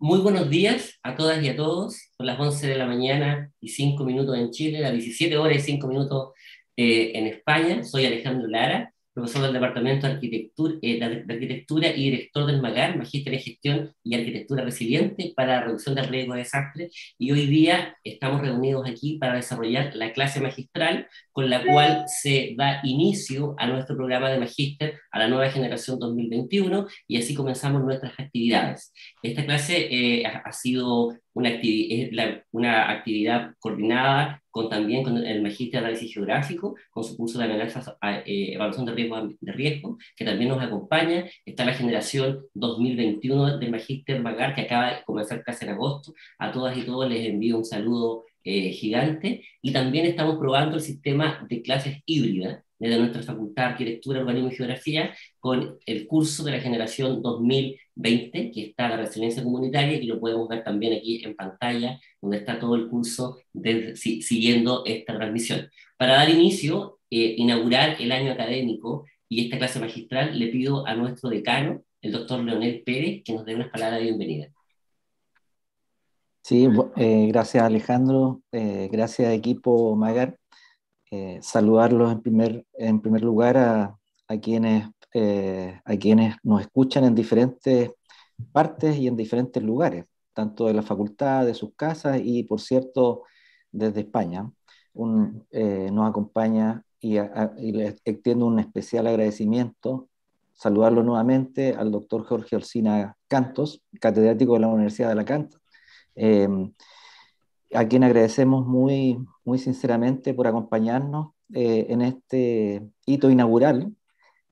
Muy buenos días a todas y a todos. Son las 11 de la mañana y 5 minutos en Chile, las 17 horas y 5 minutos eh, en España. Soy Alejandro Lara profesor del Departamento eh, de Arquitectura, y director del MAGAR, Magíster en Gestión y Arquitectura Resiliente para la Reducción del Riesgo de Desastre. Y hoy día estamos reunidos aquí para desarrollar la clase magistral con la cual se da inicio a nuestro programa de Magíster a la nueva generación 2021 y así comenzamos nuestras actividades. Esta clase eh, ha sido una, una actividad coordinada con, también con el Magíster de Análisis Geográfico, con su curso de amenazas eh, evaluación de riesgo, de riesgo, que también nos acompaña. Está la generación 2021 del Magíster Magar, que acaba de comenzar casi en agosto. A todas y todos les envío un saludo eh, gigante. Y también estamos probando el sistema de clases híbridas, desde nuestra Facultad de Arquitectura, Urbanismo y Geografía con el curso de la generación 2020, que está la resiliencia comunitaria y lo podemos ver también aquí en pantalla, donde está todo el curso siguiendo esta transmisión. Para dar inicio, eh, inaugurar el año académico y esta clase magistral, le pido a nuestro decano, el doctor Leonel Pérez, que nos dé unas palabras de bienvenida. Sí, eh, gracias Alejandro, eh, gracias equipo Magar eh, saludarlos en primer, en primer lugar a, quienes, eh, a quienes nos escuchan en diferentes partes y en diferentes lugares, tanto de la facultad, de sus casas y, por cierto, desde España. Eh, nos acompaña y, les extiendo un especial agradecimiento. Saludarlo nuevamente al doctor Jorge Olcina Cantos, catedrático de la Universidad de Alacant. Eh, a quien agradecemos muy, muy sinceramente por acompañarnos eh, en este hito inaugural,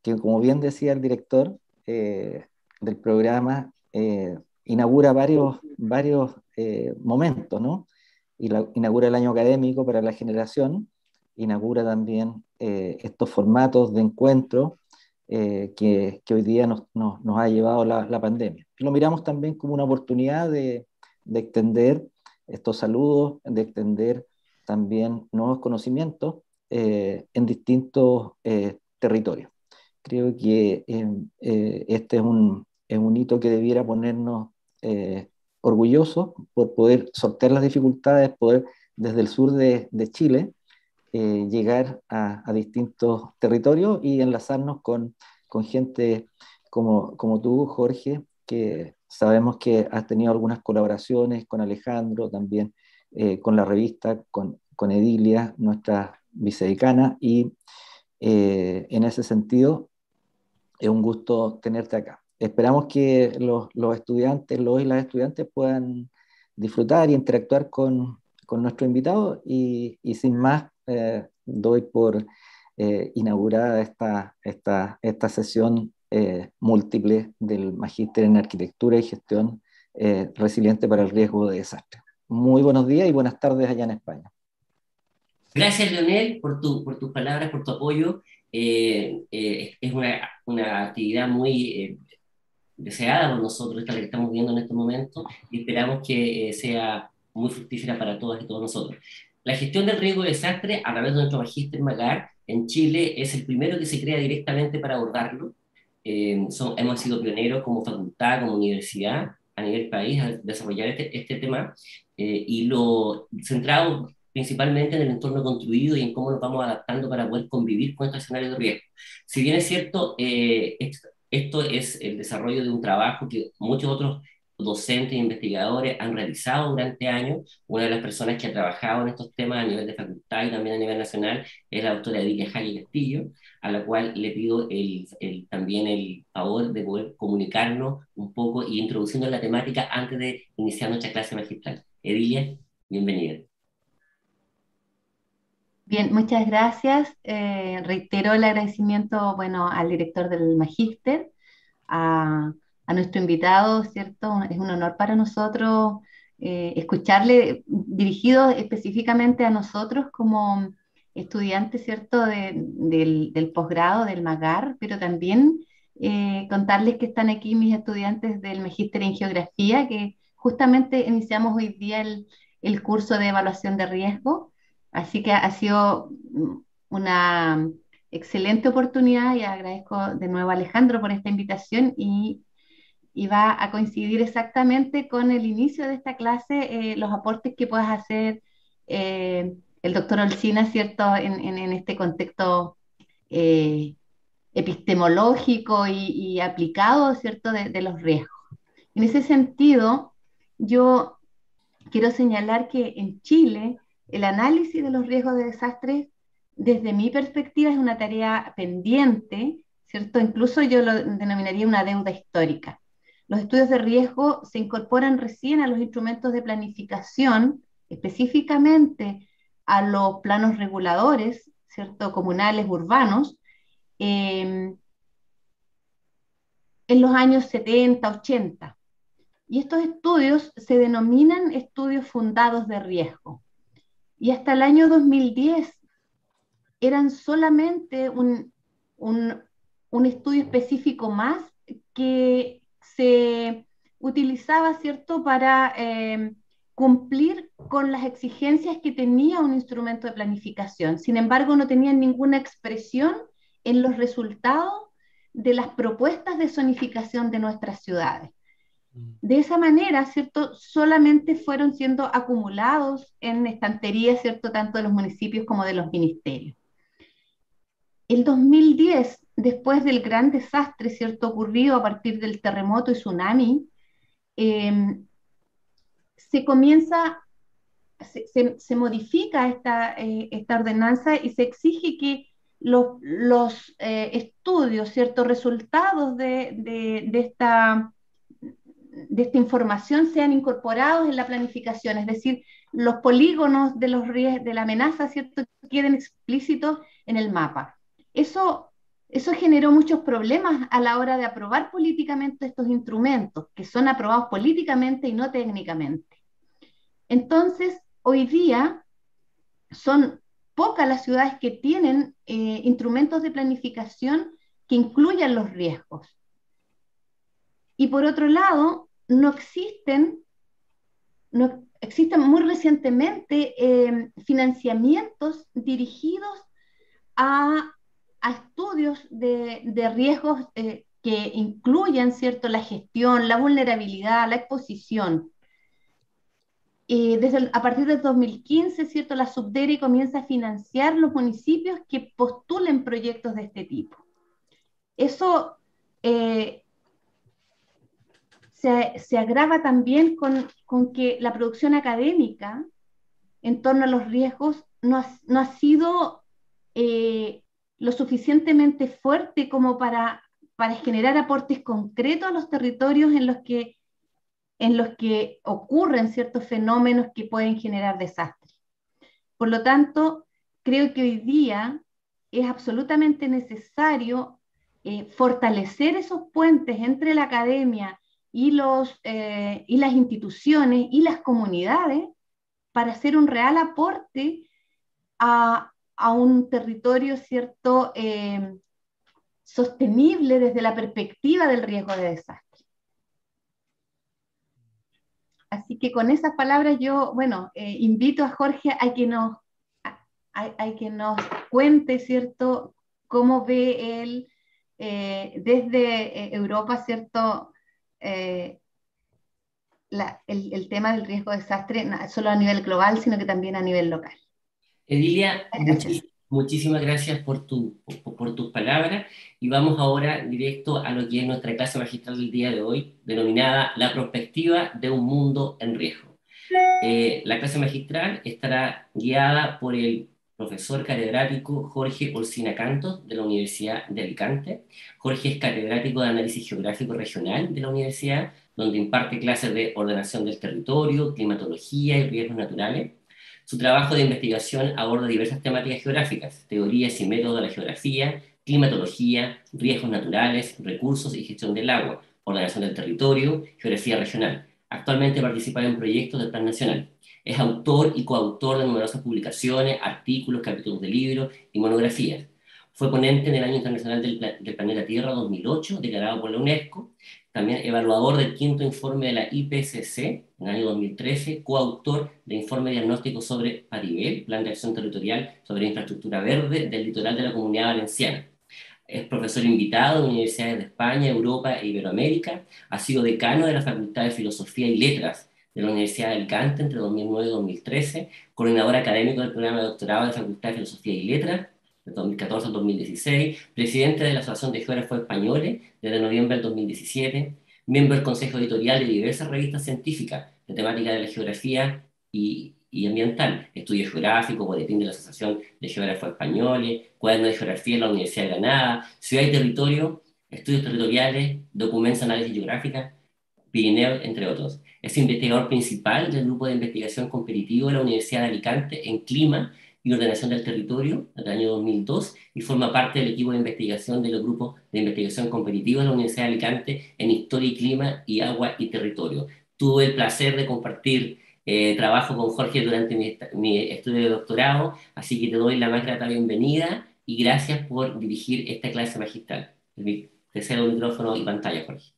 que como bien decía el director eh, del programa, eh, inaugura varios, varios momentos, inaugura el año académico para la generación, inaugura también estos formatos de encuentro que, hoy día nos, ha llevado la, la, pandemia. Lo miramos también como una oportunidad de, de extender estos saludos, de extender también nuevos conocimientos eh, en distintos eh, territorios. Creo que em, eh, este es un, hito que debiera ponernos orgullosos por poder sortear las dificultades, poder desde el sur de, Chile llegar a, a, distintos territorios y enlazarnos con, gente como, como tú, Jorge, que Sabemos que has tenido algunas colaboraciones con Alejandro, también eh, con la revista, con, Edilia, nuestra vicedecana, y eh, en ese sentido es un gusto tenerte acá. Esperamos que los, estudiantes, los y las estudiantes puedan disfrutar y interactuar con, nuestro invitado y, sin más eh, doy por inaugurada esta, esta, esta sesión eh, múltiples del Magíster en Arquitectura y Gestión eh, Resiliente para el Riesgo de Desastre. Muy buenos días y buenas tardes allá en España. Gracias, Leonel, por, tu, por tus palabras, por tu apoyo. Eh, eh, es una, actividad muy deseada por nosotros, esta que estamos viendo en este momento, y esperamos que sea muy fructífera para todas y todos nosotros. La gestión del riesgo de desastre a través de nuestro magíster Magar en Chile es el primero que se crea directamente para abordarlo eh, hemos sido pioneros como facultad, como universidad, a nivel país, al desarrollar este, este tema eh, y lo centrado principalmente en el entorno construido y en cómo nos vamos adaptando para poder convivir con estos escenarios de riesgo. Si bien es cierto, eh, esto, esto, es el desarrollo de un trabajo que muchos otros docentes e investigadores han realizado durante años. Una de las personas que ha trabajado en estos temas a nivel de facultad y también a nivel nacional es la doctora Edilia Jalil Castillo, a la cual le pido el, también el favor de poder comunicarnos un poco y introduciendo la temática antes de iniciar nuestra clase magistral. Edilia, bienvenida. Bien, muchas gracias. Eh, reitero el agradecimiento bueno, al director del Magíster, a a nuestro invitado, ¿cierto? Es un honor para nosotros eh, escucharle dirigido específicamente a nosotros como estudiantes, ¿cierto? del, posgrado, del MAGAR, pero también eh, contarles que están aquí mis estudiantes del Magíster en Geografía, que justamente iniciamos hoy día el, el curso de evaluación de riesgo, así que ha sido una excelente oportunidad y agradezco de nuevo a Alejandro por esta invitación y y va a coincidir exactamente con el inicio de esta clase, eh, los aportes que puedas hacer eh, el doctor Olcina, ¿cierto?, en, este contexto eh, epistemológico y, aplicado, ¿cierto?, de, de, los riesgos. En ese sentido, yo quiero señalar que en Chile el análisis de los riesgos de desastres, desde mi perspectiva, es una tarea pendiente, ¿cierto? Incluso yo lo denominaría una deuda histórica. Los estudios de riesgo se incorporan recién a los instrumentos de planificación, específicamente a los planos reguladores, ¿cierto? Comunales, urbanos. Em, en los años 70, 80. Y estos estudios se denominan estudios fundados de riesgo. Y hasta el año 2010 eran solamente un estudio específico más que se utilizaba, ¿cierto?, para eh, cumplir con las exigencias que tenía un instrumento de planificación. Sin embargo, no tenían ninguna expresión en los resultados de las propuestas de zonificación de nuestras ciudades. Mm. De esa manera, ¿cierto? Solamente fueron siendo acumulados en estanterías, ¿cierto? Tanto de los municipios como de los ministerios. El 2010 después del gran desastre, ¿cierto?, ocurrido a partir del terremoto y tsunami, em, se comienza, se, modifica esta, eh, esta, ordenanza y se exige que los, los eh, estudios, ciertos resultados de, esta, de esta información sean incorporados en la planificación, es decir, los polígonos de, los de la amenaza, ¿cierto?, queden explícitos en el mapa. Eso eso generó muchos problemas a la hora de aprobar políticamente estos instrumentos, que son aprobados políticamente y no técnicamente. Entonces, hoy día son pocas las ciudades que tienen eh, instrumentos de planificación que incluyan los riesgos. Y por otro lado, no existen, no, existen muy recientemente eh, financiamientos dirigidos a a estudios de, riesgos eh, que incluyan ¿cierto? la gestión, la vulnerabilidad, la exposición. Eh, desde a partir del 2015, ¿cierto? la Subdere comienza a financiar los municipios que postulen proyectos de este tipo. Eso eh, se, agrava también con, con, que la producción académica en torno a los riesgos no ha, sido lo suficientemente fuerte como para, para generar aportes concretos a los territorios en los que, en los que ocurren ciertos fenómenos que pueden generar desastres. Por lo tanto, creo que hoy día es absolutamente necesario eh, fortalecer esos puentes entre la academia y, los, eh, y las instituciones y las comunidades para hacer un real aporte a, a un territorio, ¿cierto?, eh, sostenible desde la perspectiva del riesgo de desastre. Así que con esas palabras yo, bueno, eh, invito a Jorge a que nos, que nos cuente, ¿cierto?, cómo ve él eh, desde Europa, ¿cierto?, el tema del riesgo de desastre, no solo a nivel global, sino que también a nivel local. Edilia, muchísimas gracias por, tu, por, tus palabras y vamos ahora directo a lo que es nuestra clase magistral del día de hoy, denominada La perspectiva de un mundo en riesgo. Eh, la clase magistral estará guiada por el profesor catedrático Jorge Olcina Cantos, de la Universidad de Alicante. Jorge es catedrático de Análisis Geográfico Regional de la Universidad, donde imparte clases de ordenación del territorio, climatología y riesgos naturales. Su trabajo de investigación aborda diversas temáticas geográficas, teorías y métodos de la geografía, climatología, riesgos naturales, recursos y gestión del agua, ordenación del territorio, geografía regional. Actualmente participa en proyectos del Plan Nacional. Es autor y coautor de numerosas publicaciones, artículos, capítulos de libros y monografías fue ponente en el Año Internacional del, Planeta Tierra 2008, declarado por la UNESCO, también evaluador del quinto informe de la IPCC en el año 2013, coautor del informe diagnóstico sobre Paribel, Plan de Acción Territorial sobre Infraestructura Verde del Litoral de la Comunidad Valenciana. Es profesor invitado en universidades de España, Europa e Iberoamérica. Ha sido decano de la Facultad de Filosofía y Letras de la Universidad de Alicante entre 2009 y 2013, coordinador académico del programa de doctorado de Facultad de Filosofía y Letras 2014 al 2016, presidente de la Asociación de Geógrafos Españoles desde noviembre del 2017, miembro del Consejo Editorial de diversas revistas científicas de temática de la geografía y, ambiental, estudios geográficos, boletín de la Asociación de Geógrafos Españoles, cuaderno de geografía de la Universidad de Granada, ciudad y territorio, estudios territoriales, documentos, análisis geográfica, Pirineo, entre otros. Es investigador principal del grupo de investigación competitivo de la Universidad de Alicante en clima y Ordenación del Territorio, del año 2002, y forma parte del equipo de investigación de los grupos de investigación competitiva de la Universidad de Alicante en Historia y Clima y Agua y Territorio. Tuve el placer de compartir eh, trabajo con Jorge durante mi, estudio de doctorado, así que te doy la más grata bienvenida y gracias por dirigir esta clase magistral. Te cedo el micrófono y pantalla, Jorge.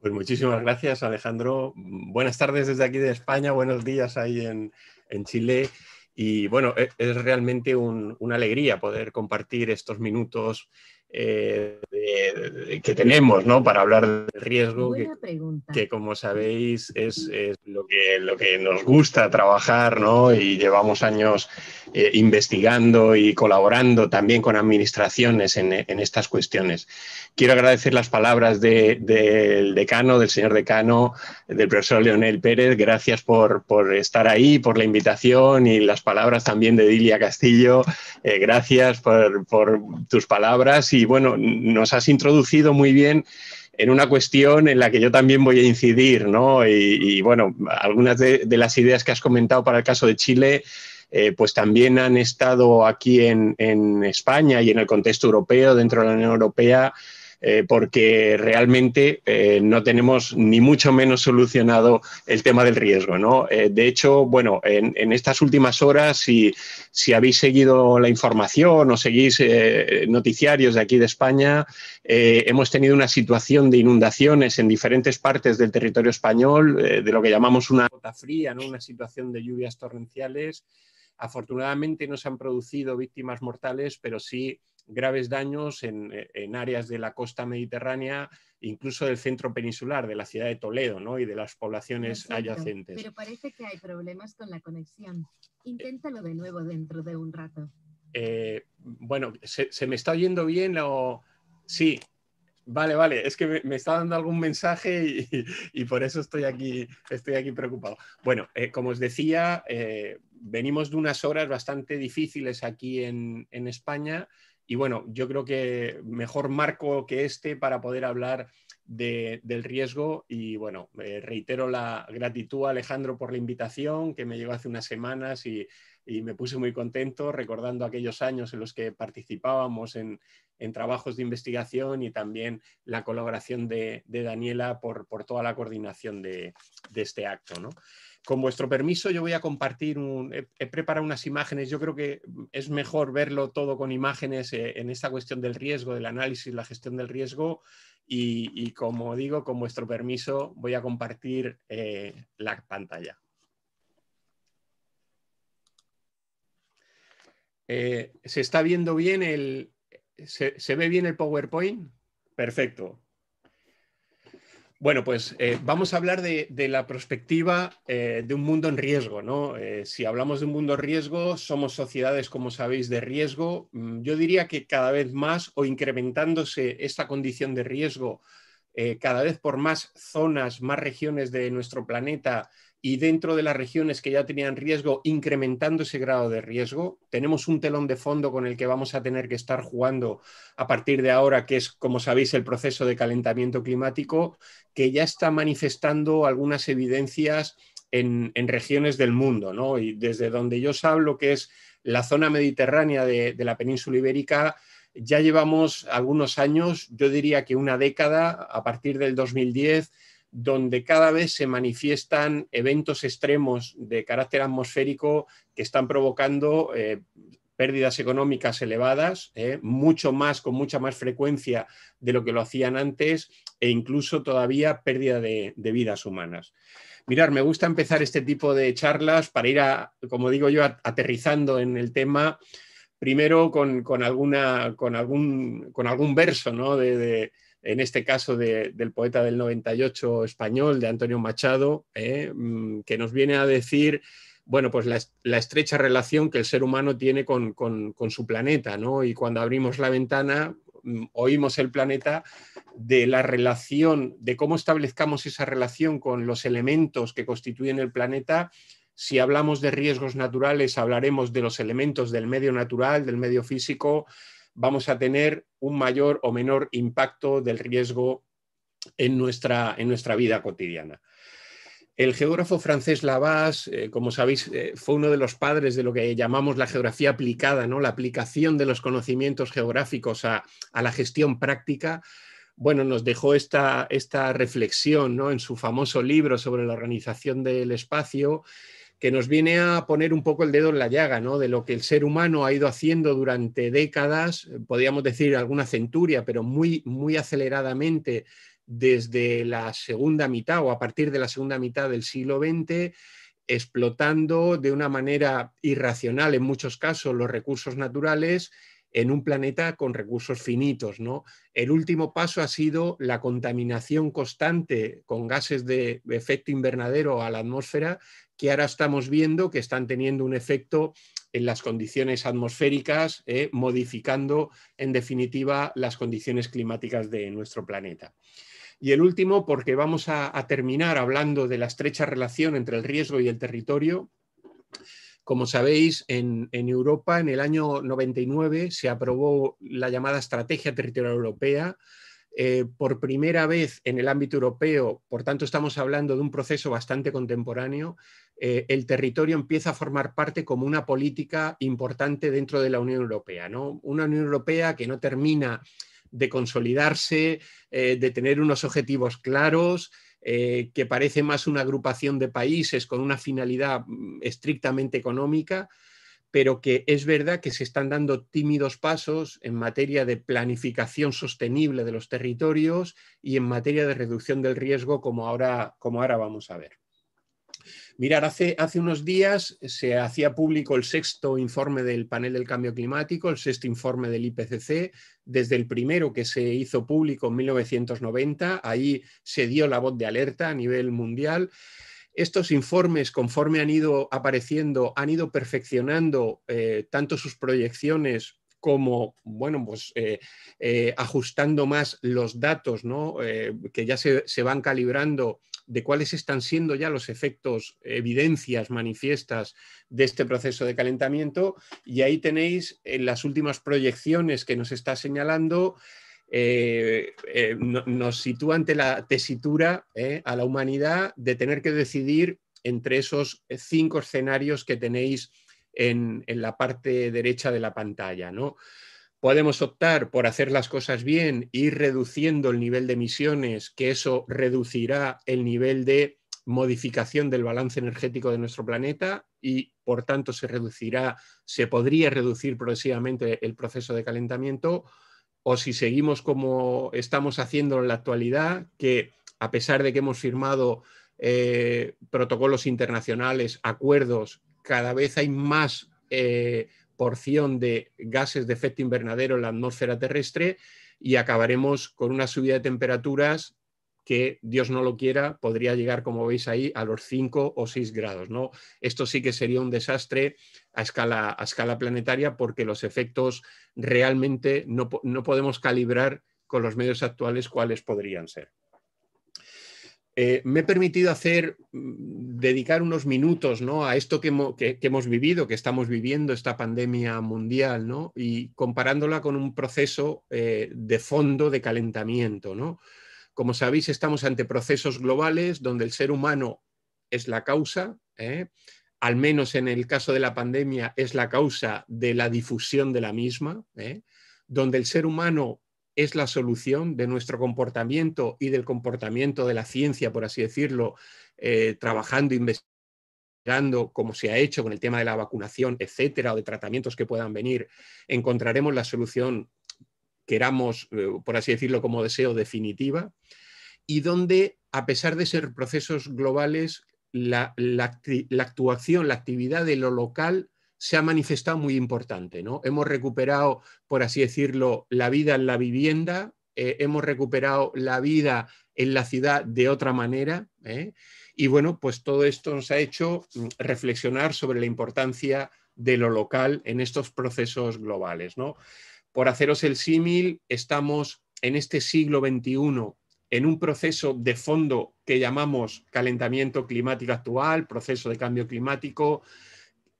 Pues muchísimas gracias, Alejandro. Buenas tardes desde aquí de España, buenos días ahí en, en Chile. Y bueno, e-, es, realmente una alegría poder compartir estos minutos eh, que tenemos ¿no? para hablar del riesgo, que, como sabéis es, lo, que, lo que nos gusta trabajar y llevamos años eh, investigando y colaborando también con administraciones en, estas cuestiones. Quiero agradecer las palabras del decano, del señor decano, del profesor Leonel Pérez. Gracias por, estar ahí, por la invitación y las palabras también de Dilia Castillo. Eh, gracias por, por tus palabras y bueno, nos has introducido muy bien en una cuestión en la que yo también voy a incidir, ¿no? Y, bueno, algunas de, las ideas que has comentado para el caso de Chile, eh, pues también han estado aquí en, en España y en el contexto europeo, dentro de la Unión Europea, eh, porque realmente eh, no tenemos ni mucho menos solucionado el tema del riesgo. ¿no? Eh, de hecho, bueno, en, estas últimas horas, si, habéis seguido la información o seguís noticiarios de aquí de España, hemos tenido una situación de inundaciones en diferentes partes del territorio español, de lo que llamamos una gota fría, una situación de lluvias torrenciales. Afortunadamente no se han producido víctimas mortales, pero sí graves daños en, áreas de la costa mediterránea, incluso del centro peninsular, de la ciudad de Toledo ¿no? y de las poblaciones adyacentes. Pero parece que hay problemas con la conexión. Inténtalo de nuevo dentro de un rato. Eh, bueno, ¿se, me está oyendo bien o...? Sí, vale, vale, es que me, está dando algún mensaje y, por eso estoy aquí, estoy aquí preocupado. Bueno, eh, como os decía, eh, venimos de unas horas bastante difíciles aquí en, en España y bueno, yo creo que mejor marco que este para poder hablar del riesgo. Y bueno, eh, reitero la gratitud a Alejandro por la invitación que me llegó hace unas semanas y, me puse muy contento recordando aquellos años en los que participábamos en, trabajos de investigación y también la colaboración de, Daniela por, toda la coordinación de, de este acto. ¿no? con vuestro permiso, yo voy a compartir, un, he, preparado unas imágenes, yo creo que es mejor verlo todo con imágenes eh, en esta cuestión del riesgo, del análisis, la gestión del riesgo, y, como digo, con vuestro permiso voy a compartir eh, la pantalla. Eh, ¿Se está viendo bien el... ¿Se ve bien el PowerPoint? Perfecto. Bueno, pues eh, vamos a hablar de, la perspectiva eh, de un mundo en riesgo, ¿no? Eh, si hablamos de un mundo en riesgo, somos sociedades, como sabéis, de riesgo. Mm, yo diría que cada vez más o incrementándose esta condición de riesgo, cada vez por más zonas, más regiones de nuestro planeta y dentro de las regiones que ya tenían riesgo, incrementando ese grado de riesgo. Tenemos un telón de fondo con el que vamos a tener que estar jugando a partir de ahora, que es, como sabéis, el proceso de calentamiento climático, que ya está manifestando algunas evidencias en, regiones del mundo, ¿no? Y desde donde yo os hablo, que es la zona mediterránea de, de la península ibérica, ya llevamos algunos años, yo diría que una década, a partir del 2010 donde cada vez se manifiestan eventos extremos de carácter atmosférico que están provocando eh, pérdidas económicas elevadas, eh, mucho más, con mucha más frecuencia de lo que lo hacían antes e incluso todavía pérdida de, vidas humanas. Mirar, me gusta empezar este tipo de charlas para ir, a, como digo yo, aterrizando en el tema, primero con, alguna, con, algún, con algún verso ¿no? de en este caso del poeta del 98 español, de Antonio Machado, ¿eh? mm, que nos viene a decir bueno, pues la, estrecha relación que el ser humano tiene con, con, su planeta, ¿no? Y cuando abrimos la ventana, mm, oímos el planeta de la relación, de cómo establezcamos esa relación con los elementos que constituyen el planeta. Si hablamos de riesgos naturales, hablaremos de los elementos del medio natural, del medio físico, vamos a tener un mayor o menor impacto del riesgo en nuestra, vida cotidiana. El geógrafo francés Lavas, eh, como sabéis, eh, fue uno de los padres de lo que llamamos la geografía aplicada, ¿no? la aplicación de los conocimientos geográficos a, la gestión práctica. Bueno, nos dejó esta, esta reflexión ¿no? en su famoso libro sobre la organización del espacio, que nos viene a poner un poco el dedo en la llaga, ¿no? De lo que el ser humano ha ido haciendo durante décadas, eh, podríamos decir alguna centuria, pero muy, muy aceleradamente desde la segunda mitad o a partir de la segunda mitad del siglo XX, explotando de una manera irracional en muchos casos los recursos naturales en un planeta con recursos finitos. ¿no? El último paso ha sido la contaminación constante con gases de efecto invernadero a la atmósfera que ahora estamos viendo que están teniendo un efecto en las condiciones atmosféricas, eh, modificando en definitiva las condiciones climáticas de nuestro planeta. Y el último, porque vamos a, terminar hablando de la estrecha relación entre el riesgo y el territorio. Como sabéis, en, en, Europa en el año 99 se aprobó la llamada Estrategia Territorial Europea, eh, por primera vez en el ámbito europeo, por tanto estamos hablando de un proceso bastante contemporáneo, eh, el territorio empieza a formar parte como una política importante dentro de la Unión Europea. ¿no? Una Unión Europea que no termina de consolidarse, eh, de tener unos objetivos claros, que parece más una agrupación de países con una finalidad mm, estrictamente económica, pero que es verdad que se están dando tímidos pasos en materia de planificación sostenible de los territorios y en materia de reducción del riesgo, como ahora, como ahora vamos a ver. Mirar, hace, hace, unos días se hacía público el sexto informe del panel del cambio climático, el sexto informe del IPCC, desde el primero que se hizo público en 1990, ahí se dio la voz de alerta a nivel mundial estos informes, conforme han ido apareciendo, han ido perfeccionando eh, tanto sus proyecciones como, bueno, pues eh, eh, ajustando más los datos, ¿no? que ya se, van calibrando de cuáles están siendo ya los efectos, evidencias manifiestas de este proceso de calentamiento. Y ahí tenéis en las últimas proyecciones que nos está señalando eh, eh, nos sitúa ante la tesitura eh, a la humanidad de tener que decidir entre esos cinco escenarios que tenéis en, la parte derecha de la pantalla. ¿no? Podemos optar por hacer las cosas bien, ir reduciendo el nivel de emisiones, que eso reducirá el nivel de modificación del balance energético de nuestro planeta y por tanto se reducirá, se podría reducir progresivamente el proceso de calentamiento o si seguimos como estamos haciendo en la actualidad, que a pesar de que hemos firmado eh, protocolos internacionales, acuerdos, cada vez hay más eh, porción de gases de efecto invernadero en la atmósfera terrestre y acabaremos con una subida de temperaturas que Dios no lo quiera, podría llegar, como veis ahí, a los 5 o 6 grados. ¿no? Esto sí que sería un desastre a escala, a escala planetaria porque los efectos realmente no, podemos calibrar con los medios actuales cuáles podrían ser. Eh, me he permitido hacer, mm, dedicar unos minutos a esto que, hemos vivido, que estamos viviendo, esta pandemia mundial, ¿no? y comparándola con un proceso eh, de fondo de calentamiento. ¿no? Como sabéis, estamos ante procesos globales donde el ser humano es la causa, ¿eh? al menos en el caso de la pandemia es la causa de la difusión de la misma, ¿eh? donde el ser humano es la solución de nuestro comportamiento y del comportamiento de la ciencia, por así decirlo, eh, trabajando, investigando, como se ha hecho con el tema de la vacunación, etcétera, o de tratamientos que puedan venir, encontraremos la solución queramos, eh, por así decirlo, como deseo definitiva, y donde, a pesar de ser procesos globales, la, actuación, la actividad de lo local se ha manifestado muy importante. ¿no? Hemos recuperado, por así decirlo, la vida en la vivienda, eh, hemos recuperado la vida en la ciudad de otra manera. ¿eh? Y bueno, pues todo esto nos ha hecho mm, reflexionar sobre la importancia de lo local en estos procesos globales. ¿no? por haceros el símil, estamos en este siglo XXI en un proceso de fondo que llamamos calentamiento climático actual, proceso de cambio climático,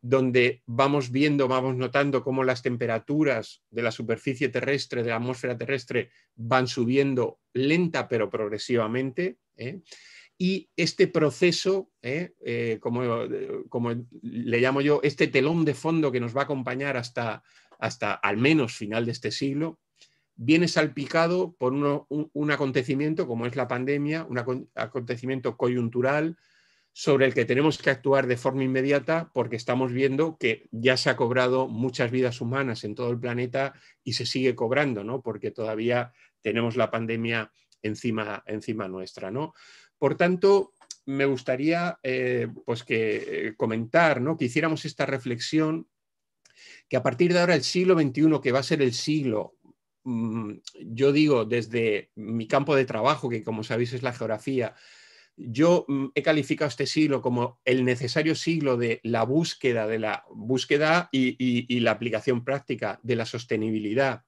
donde vamos viendo, vamos notando cómo las temperaturas de la superficie terrestre, de la atmósfera terrestre, van subiendo lenta pero progresivamente. ¿eh? Y este proceso, ¿eh? Eh, como le llamo yo, este telón de fondo que nos va a acompañar hasta hasta al menos final de este siglo, viene salpicado por un, acontecimiento como es la pandemia, un acontecimiento coyuntural sobre el que tenemos que actuar de forma inmediata porque estamos viendo que ya se ha cobrado muchas vidas humanas en todo el planeta y se sigue cobrando, Porque todavía tenemos la pandemia encima, encima nuestra, ¿no? Por tanto, me gustaría eh, pues que eh, comentar, ¿no? Que hiciéramos esta reflexión que a partir de ahora el siglo XXI, que va a ser el siglo, mm, yo digo desde mi campo de trabajo, que como sabéis es la geografía, yo mm, he calificado este siglo como el necesario siglo de la búsqueda, de la búsqueda y, y la aplicación práctica de la sostenibilidad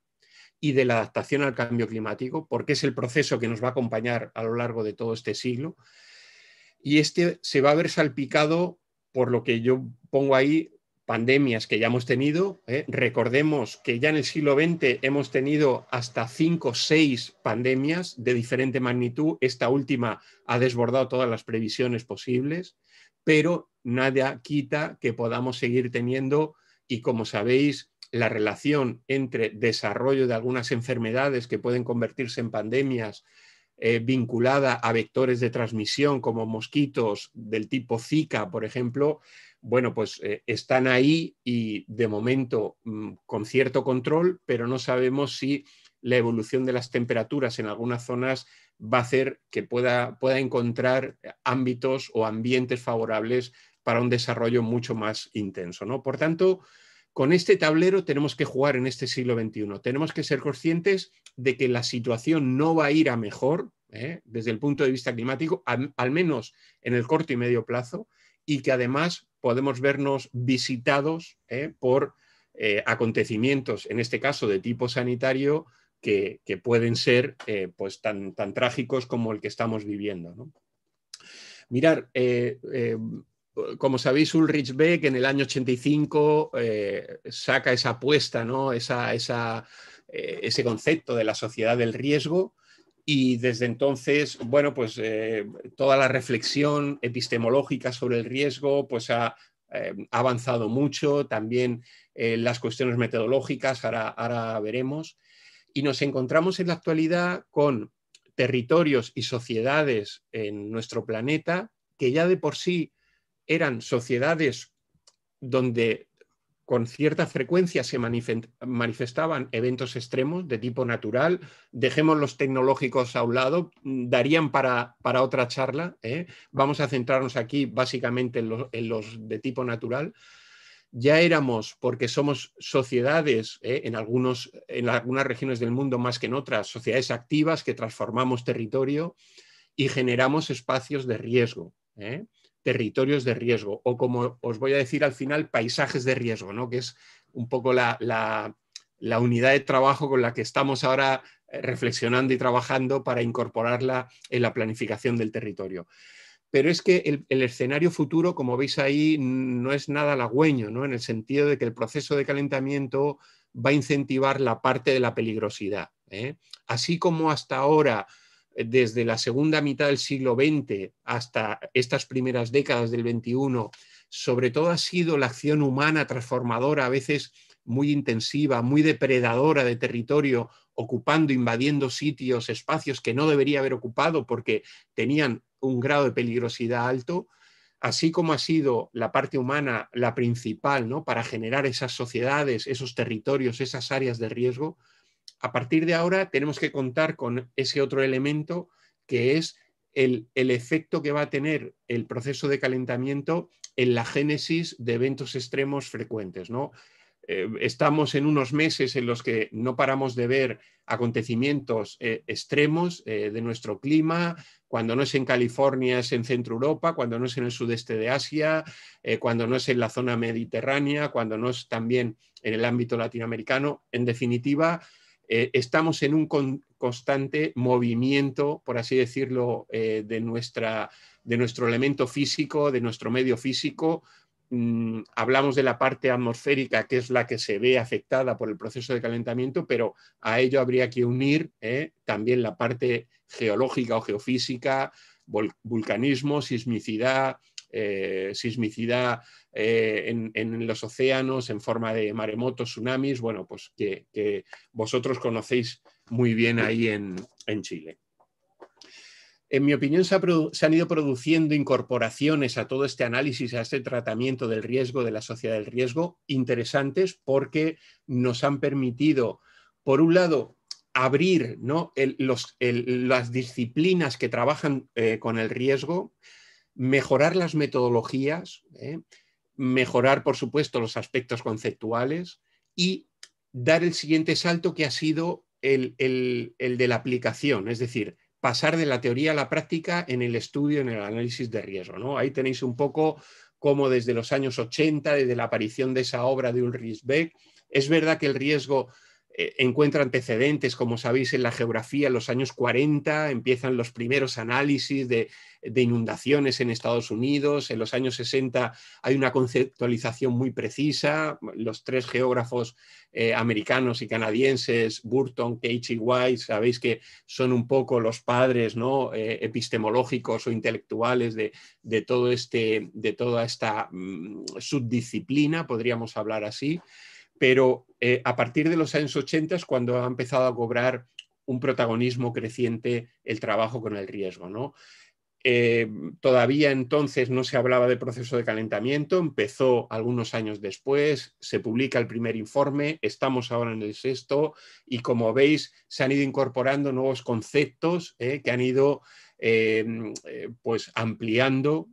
y de la adaptación al cambio climático, porque es el proceso que nos va a acompañar a lo largo de todo este siglo. Y este se va a ver salpicado por lo que yo pongo ahí pandemias que ya hemos tenido. ¿eh? Recordemos que ya en el siglo XX hemos tenido hasta cinco o seis pandemias de diferente magnitud. Esta última ha desbordado todas las previsiones posibles, pero nada quita que podamos seguir teniendo, y como sabéis, la relación entre desarrollo de algunas enfermedades que pueden convertirse en pandemias eh, vinculada a vectores de transmisión como mosquitos del tipo Zika, por ejemplo, bueno, pues eh, están ahí y de momento mm, con cierto control, pero no sabemos si la evolución de las temperaturas en algunas zonas va a hacer que pueda, encontrar ámbitos o ambientes favorables para un desarrollo mucho más intenso. ¿no? Por tanto, con este tablero tenemos que jugar en este siglo XXI. Tenemos que ser conscientes de que la situación no va a ir a mejor ¿eh? desde el punto de vista climático, al menos en el corto y medio plazo, y que además podemos vernos visitados eh, por eh, acontecimientos, en este caso de tipo sanitario, que, pueden ser eh, pues, tan, trágicos como el que estamos viviendo. ¿no? Mirar, como sabéis, Ulrich Beck en el año 85 saca esa apuesta, ese concepto de la sociedad del riesgo, y desde entonces, bueno, pues eh, toda la reflexión epistemológica sobre el riesgo pues ha, eh, avanzado mucho, también eh, las cuestiones metodológicas, ahora, ahora veremos. Y nos encontramos en la actualidad con territorios y sociedades en nuestro planeta que ya de por sí eran sociedades donde con cierta frecuencia se manifestaban eventos extremos de tipo natural, dejemos los tecnológicos a un lado, darían para, otra charla, ¿eh? vamos a centrarnos aquí básicamente en los, de tipo natural. Ya éramos, porque somos sociedades, ¿eh? en, algunos, en algunas regiones del mundo más que en otras, sociedades activas que transformamos territorio y generamos espacios de riesgo. ¿eh? territorios de riesgo o como os voy a decir al final, paisajes de riesgo, ¿no? que es un poco la, unidad de trabajo con la que estamos ahora eh, reflexionando y trabajando para incorporarla en la planificación del territorio. Pero es que el, escenario futuro, como veis ahí, no es nada halagüeño, ¿no? en el sentido de que el proceso de calentamiento va a incentivar la parte de la peligrosidad. ¿eh? Así como hasta ahora desde la segunda mitad del siglo XX hasta estas primeras décadas del XXI, sobre todo ha sido la acción humana transformadora, a veces muy intensiva, muy depredadora de territorio, ocupando, invadiendo sitios, espacios que no debería haber ocupado porque tenían un grado de peligrosidad alto, así como ha sido la parte humana la principal ¿no? para generar esas sociedades, esos territorios, esas áreas de riesgo, a partir de ahora tenemos que contar con ese otro elemento que es el, efecto que va a tener el proceso de calentamiento en la génesis de eventos extremos frecuentes. ¿no? Eh, estamos en unos meses en los que no paramos de ver acontecimientos eh, extremos eh, de nuestro clima, cuando no es en California es en Centro Europa, cuando no es en el sudeste de Asia, cuando no es en la zona mediterránea, cuando no es también en el ámbito latinoamericano. En definitiva, eh, estamos en un constante movimiento, por así decirlo, eh, de, de nuestro elemento físico, de nuestro medio físico. Mm, hablamos de la parte atmosférica, que es la que se ve afectada por el proceso de calentamiento, pero a ello habría que unir eh, también la parte geológica o geofísica, vulcanismo, sismicidad, eh, sismicidad eh, en, los océanos en forma de maremotos, tsunamis, bueno, pues que, vosotros conocéis muy bien ahí en, Chile. En mi opinión, se, han ido produciendo incorporaciones a todo este análisis, a este tratamiento del riesgo, de la sociedad del riesgo, interesantes porque nos han permitido, por un lado, abrir ¿no? las disciplinas que trabajan eh, con el riesgo, mejorar las metodologías, ¿eh? mejorar, por supuesto, los aspectos conceptuales y dar el siguiente salto que ha sido el, de la aplicación, es decir, pasar de la teoría a la práctica en el estudio, en el análisis de riesgo. ¿no? Ahí tenéis un poco cómo desde los años 80, desde la aparición de esa obra de Ulrich Beck, es verdad que el riesgo eh, encuentra antecedentes, como sabéis, en la geografía, en los años 40 empiezan los primeros análisis de, inundaciones en Estados Unidos, en los años 60 hay una conceptualización muy precisa, los tres geógrafos eh, americanos y canadienses, Burton, Cage y White, sabéis que son un poco los padres ¿no? Eh, epistemológicos o intelectuales de, todo este, toda esta mm, subdisciplina, podríamos hablar así pero eh, a partir de los años 80 es cuando ha empezado a cobrar un protagonismo creciente el trabajo con el riesgo. ¿no? Eh, todavía entonces no se hablaba de proceso de calentamiento, empezó algunos años después, se publica el primer informe, estamos ahora en el sexto y como veis se han ido incorporando nuevos conceptos eh, que han ido pues ampliando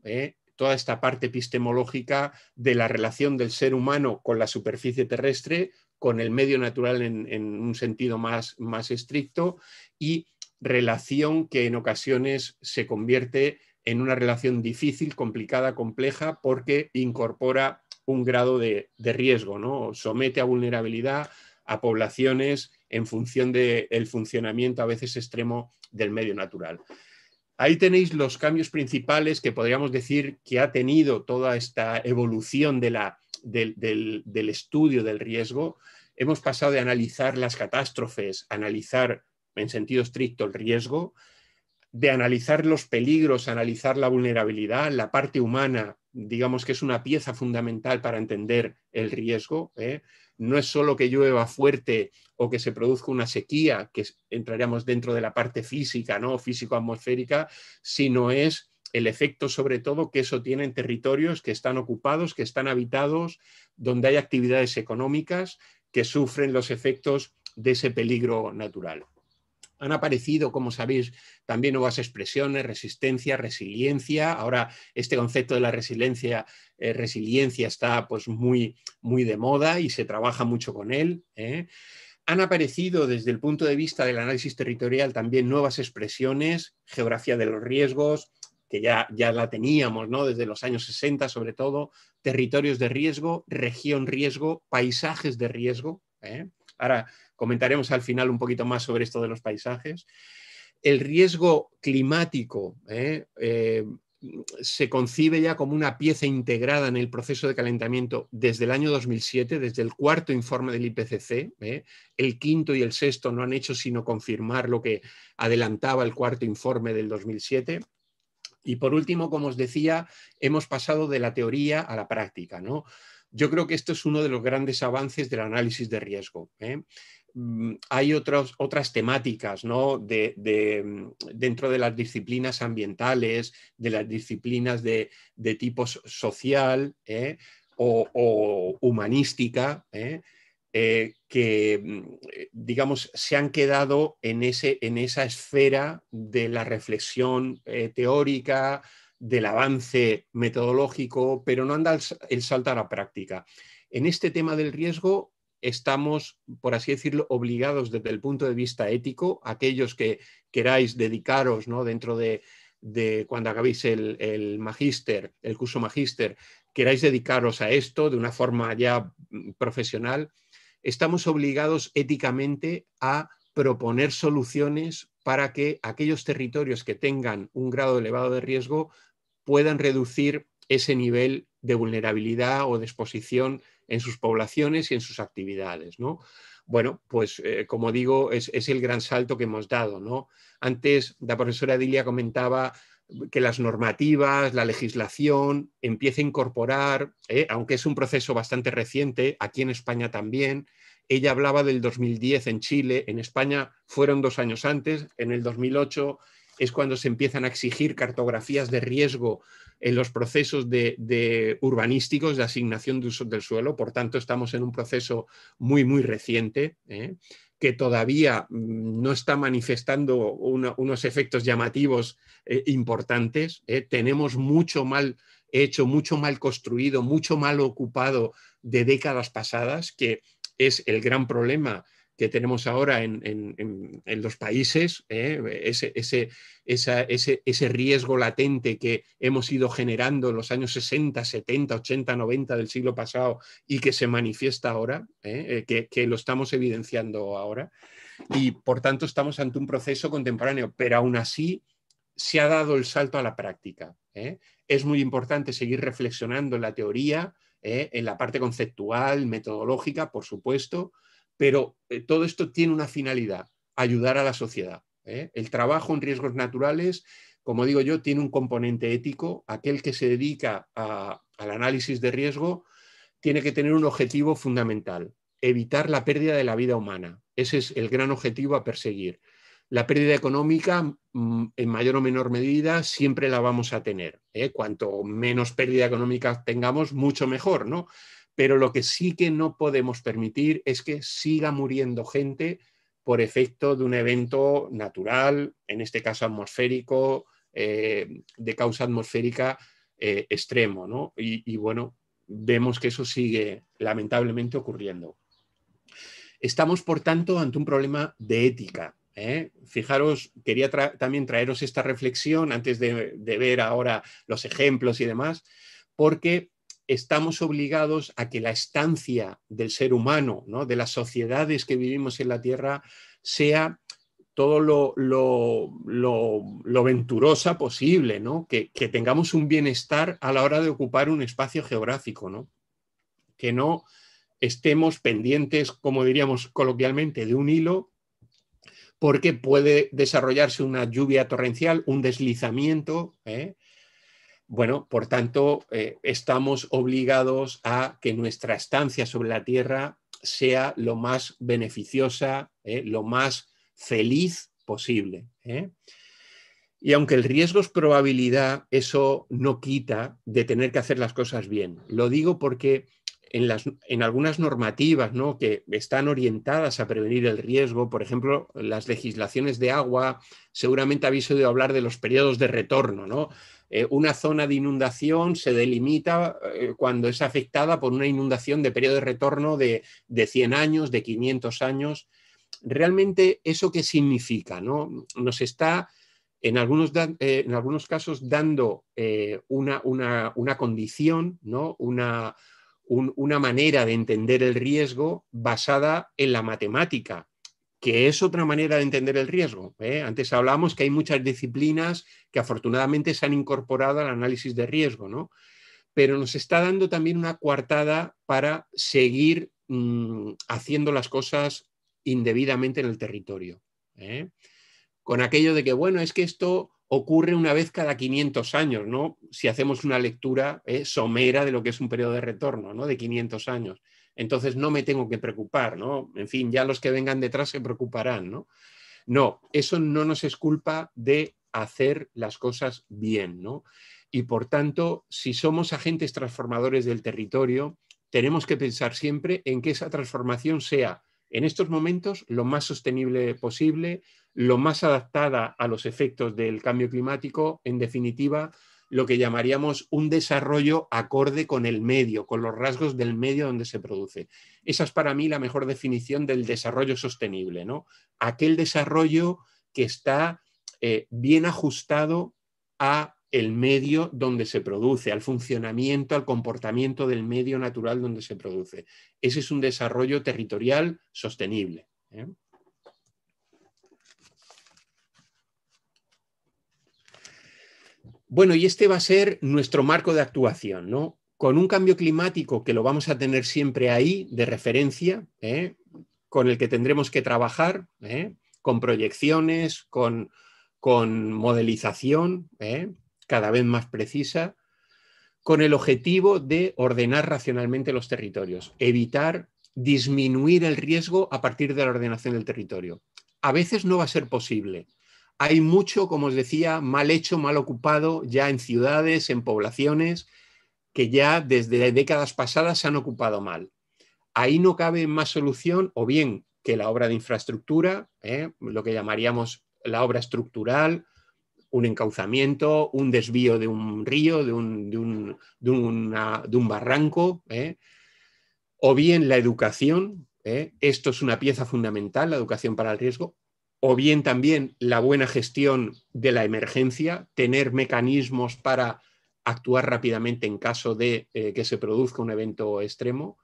toda esta parte epistemológica de la relación del ser humano con la superficie terrestre, con el medio natural en, un sentido más, más estricto y relación que en ocasiones se convierte en una relación difícil, complicada, compleja, porque incorpora un grado de, riesgo, ¿no? somete a vulnerabilidad a poblaciones en función del funcionamiento a veces extremo del medio natural. Ahí tenéis los cambios principales que podríamos decir que ha tenido toda esta evolución del, estudio del riesgo. Hemos pasado de analizar las catástrofes, analizar en sentido estricto el riesgo, de analizar los peligros, analizar la vulnerabilidad, la parte humana, digamos que es una pieza fundamental para entender el riesgo. ¿eh? no es solo que llueva fuerte o que se produzca una sequía, que entraríamos dentro de la parte física, ¿no? físico-atmosférica, sino es el efecto sobre todo que eso tiene en territorios que están ocupados, que están habitados, donde hay actividades económicas que sufren los efectos de ese peligro natural han aparecido, como sabéis, también nuevas expresiones, resistencia, resiliencia. Ahora este concepto de la resiliencia, eh, resiliencia está pues muy, muy de moda y se trabaja mucho con él. ¿eh? Han aparecido desde el punto de vista del análisis territorial también nuevas expresiones, geografía de los riesgos, que ya, ya la teníamos ¿no? desde los años 60 sobre todo, territorios de riesgo, región riesgo, paisajes de riesgo. ¿eh? Ahora comentaremos al final un poquito más sobre esto de los paisajes. El riesgo climático ¿eh? Eh, se concibe ya como una pieza integrada en el proceso de calentamiento desde el año 2007, desde el cuarto informe del IPCC. ¿eh? El quinto y el sexto no han hecho sino confirmar lo que adelantaba el cuarto informe del 2007. Y por último, como os decía, hemos pasado de la teoría a la práctica. ¿no? Yo creo que esto es uno de los grandes avances del análisis de riesgo. ¿eh? Mm, hay otras temáticas mm, dentro de las disciplinas ambientales, de las disciplinas de, tipo social ¿eh? o, humanística, ¿eh? que mm, se han quedado en, en, esa esfera de la reflexión teórica, del avance metodológico, pero no anda el, salto a la práctica. En este tema del riesgo estamos, por así decirlo, obligados desde el punto de vista ético, aquellos que queráis dedicaros ¿no? dentro de, cuando acabéis el, el magíster, el curso magíster, queráis dedicaros a esto de una forma ya mm, profesional, estamos obligados éticamente a proponer soluciones para que aquellos territorios que tengan un grado elevado de riesgo puedan reducir ese nivel de vulnerabilidad o de exposición en sus poblaciones y en sus actividades. ¿no? Bueno, pues eh, como digo, es, el gran salto que hemos dado. ¿no? Antes la profesora Dilia comentaba que las normativas, la legislación empiece a incorporar, eh, aunque es un proceso bastante reciente, aquí en España también. Ella hablaba del 2010 en Chile, en España fueron dos años antes, en el 2008 es cuando se empiezan a exigir cartografías de riesgo en los procesos de, urbanísticos de asignación de uso del suelo. Por tanto, estamos en un proceso muy, muy reciente ¿eh? que todavía mm, no está manifestando unos efectos llamativos eh, importantes. ¿eh? Tenemos mucho mal hecho, mucho mal construido, mucho mal ocupado de décadas pasadas, que es el gran problema que tenemos ahora en, en, en los países, ¿eh? ese, riesgo latente que hemos ido generando en los años 60, 70, 80, 90 del siglo pasado y que se manifiesta ahora, ¿eh? Eh, que, lo estamos evidenciando ahora. Y por tanto estamos ante un proceso contemporáneo, pero aún así se ha dado el salto a la práctica. Es muy importante seguir reflexionando en la teoría, en la parte conceptual, metodológica, por supuesto, pero eh, todo esto tiene una finalidad, ayudar a la sociedad. ¿eh? El trabajo en riesgos naturales, como digo yo, tiene un componente ético. Aquel que se dedica al análisis de riesgo tiene que tener un objetivo fundamental, evitar la pérdida de la vida humana. Ese es el gran objetivo a perseguir. La pérdida económica, mm, en mayor o menor medida, siempre la vamos a tener. ¿eh? Cuanto menos pérdida económica tengamos, mucho mejor, ¿no? Pero lo que sí que no podemos permitir es que siga muriendo gente por efecto de un evento natural, en este caso atmosférico, eh, de causa atmosférica eh, extremo. ¿no? Y, bueno, vemos que eso sigue lamentablemente ocurriendo. Estamos, por tanto, ante un problema de ética. ¿eh? Fijaros, quería también traeros esta reflexión antes de, ver ahora los ejemplos y demás, porque estamos obligados a que la estancia del ser humano, ¿no? de las sociedades que vivimos en la Tierra, sea todo lo, lo, lo, venturosa posible, ¿no? que, que, tengamos un bienestar a la hora de ocupar un espacio geográfico, ¿no? que no estemos pendientes, como diríamos coloquialmente, de un hilo, porque puede desarrollarse una lluvia torrencial, un deslizamiento, ¿eh? Bueno, por tanto, eh, estamos obligados a que nuestra estancia sobre la Tierra sea lo más beneficiosa, eh, lo más feliz posible. ¿eh? Y aunque el riesgo es probabilidad, eso no quita de tener que hacer las cosas bien. Lo digo porque en, algunas normativas que están orientadas a prevenir el riesgo, por ejemplo, las legislaciones de agua, seguramente habéis oído hablar de los periodos de retorno. Eh, una zona de inundación se delimita eh, cuando es afectada por una inundación de periodo de retorno de, 100 años, de 500 años. ¿Realmente eso qué significa? Nos está en algunos, eh, en algunos casos dando una, una, una, condición, ¿no? una, una manera de entender el riesgo basada en la matemática, que es otra manera de entender el riesgo. ¿eh? Antes hablamos que hay muchas disciplinas que afortunadamente se han incorporado al análisis de riesgo, ¿no? pero nos está dando también una coartada para seguir mm, haciendo las cosas indebidamente en el territorio. ¿eh? Con aquello de que, bueno, es que esto ocurre una vez cada 500 años, ¿no? si hacemos una lectura eh, somera de lo que es un periodo de retorno, ¿no? de 500 años. Entonces no me tengo que preocupar, ¿no? en fin, ya los que vengan detrás se preocuparán. No, no eso no nos es culpa de hacer las cosas bien. ¿no? Y por tanto, si somos agentes transformadores del territorio, tenemos que pensar siempre en que esa transformación sea en estos momentos lo más sostenible posible, lo más adaptada a los efectos del cambio climático, en definitiva, lo que llamaríamos un desarrollo acorde con el medio, con los rasgos del medio donde se produce. Esa es para mí la mejor definición del desarrollo sostenible, ¿no? Aquel desarrollo que está eh, bien ajustado a el medio donde se produce, al funcionamiento, al comportamiento del medio natural donde se produce. Ese es un desarrollo territorial sostenible. ¿eh? Bueno, y este va a ser nuestro marco de actuación, ¿no? Con un cambio climático que lo vamos a tener siempre ahí de referencia, ¿eh? con el que tendremos que trabajar, ¿eh? con proyecciones, con, con modelización, ¿eh? cada vez más precisa, con el objetivo de ordenar racionalmente los territorios, evitar disminuir el riesgo a partir de la ordenación del territorio. A veces no va a ser posible. Hay mucho, como os decía, mal hecho, mal ocupado ya en ciudades, en poblaciones, que ya desde décadas pasadas se han ocupado mal. Ahí no cabe más solución o bien que la obra de infraestructura, ¿eh? lo que llamaríamos la obra estructural, un encauzamiento, un desvío de un río, de un, barranco, ¿eh? o bien la educación, ¿eh? esto es una pieza fundamental, la educación para el riesgo, o bien también la buena gestión de la emergencia, tener mecanismos para actuar rápidamente en caso de eh, que se produzca un evento extremo,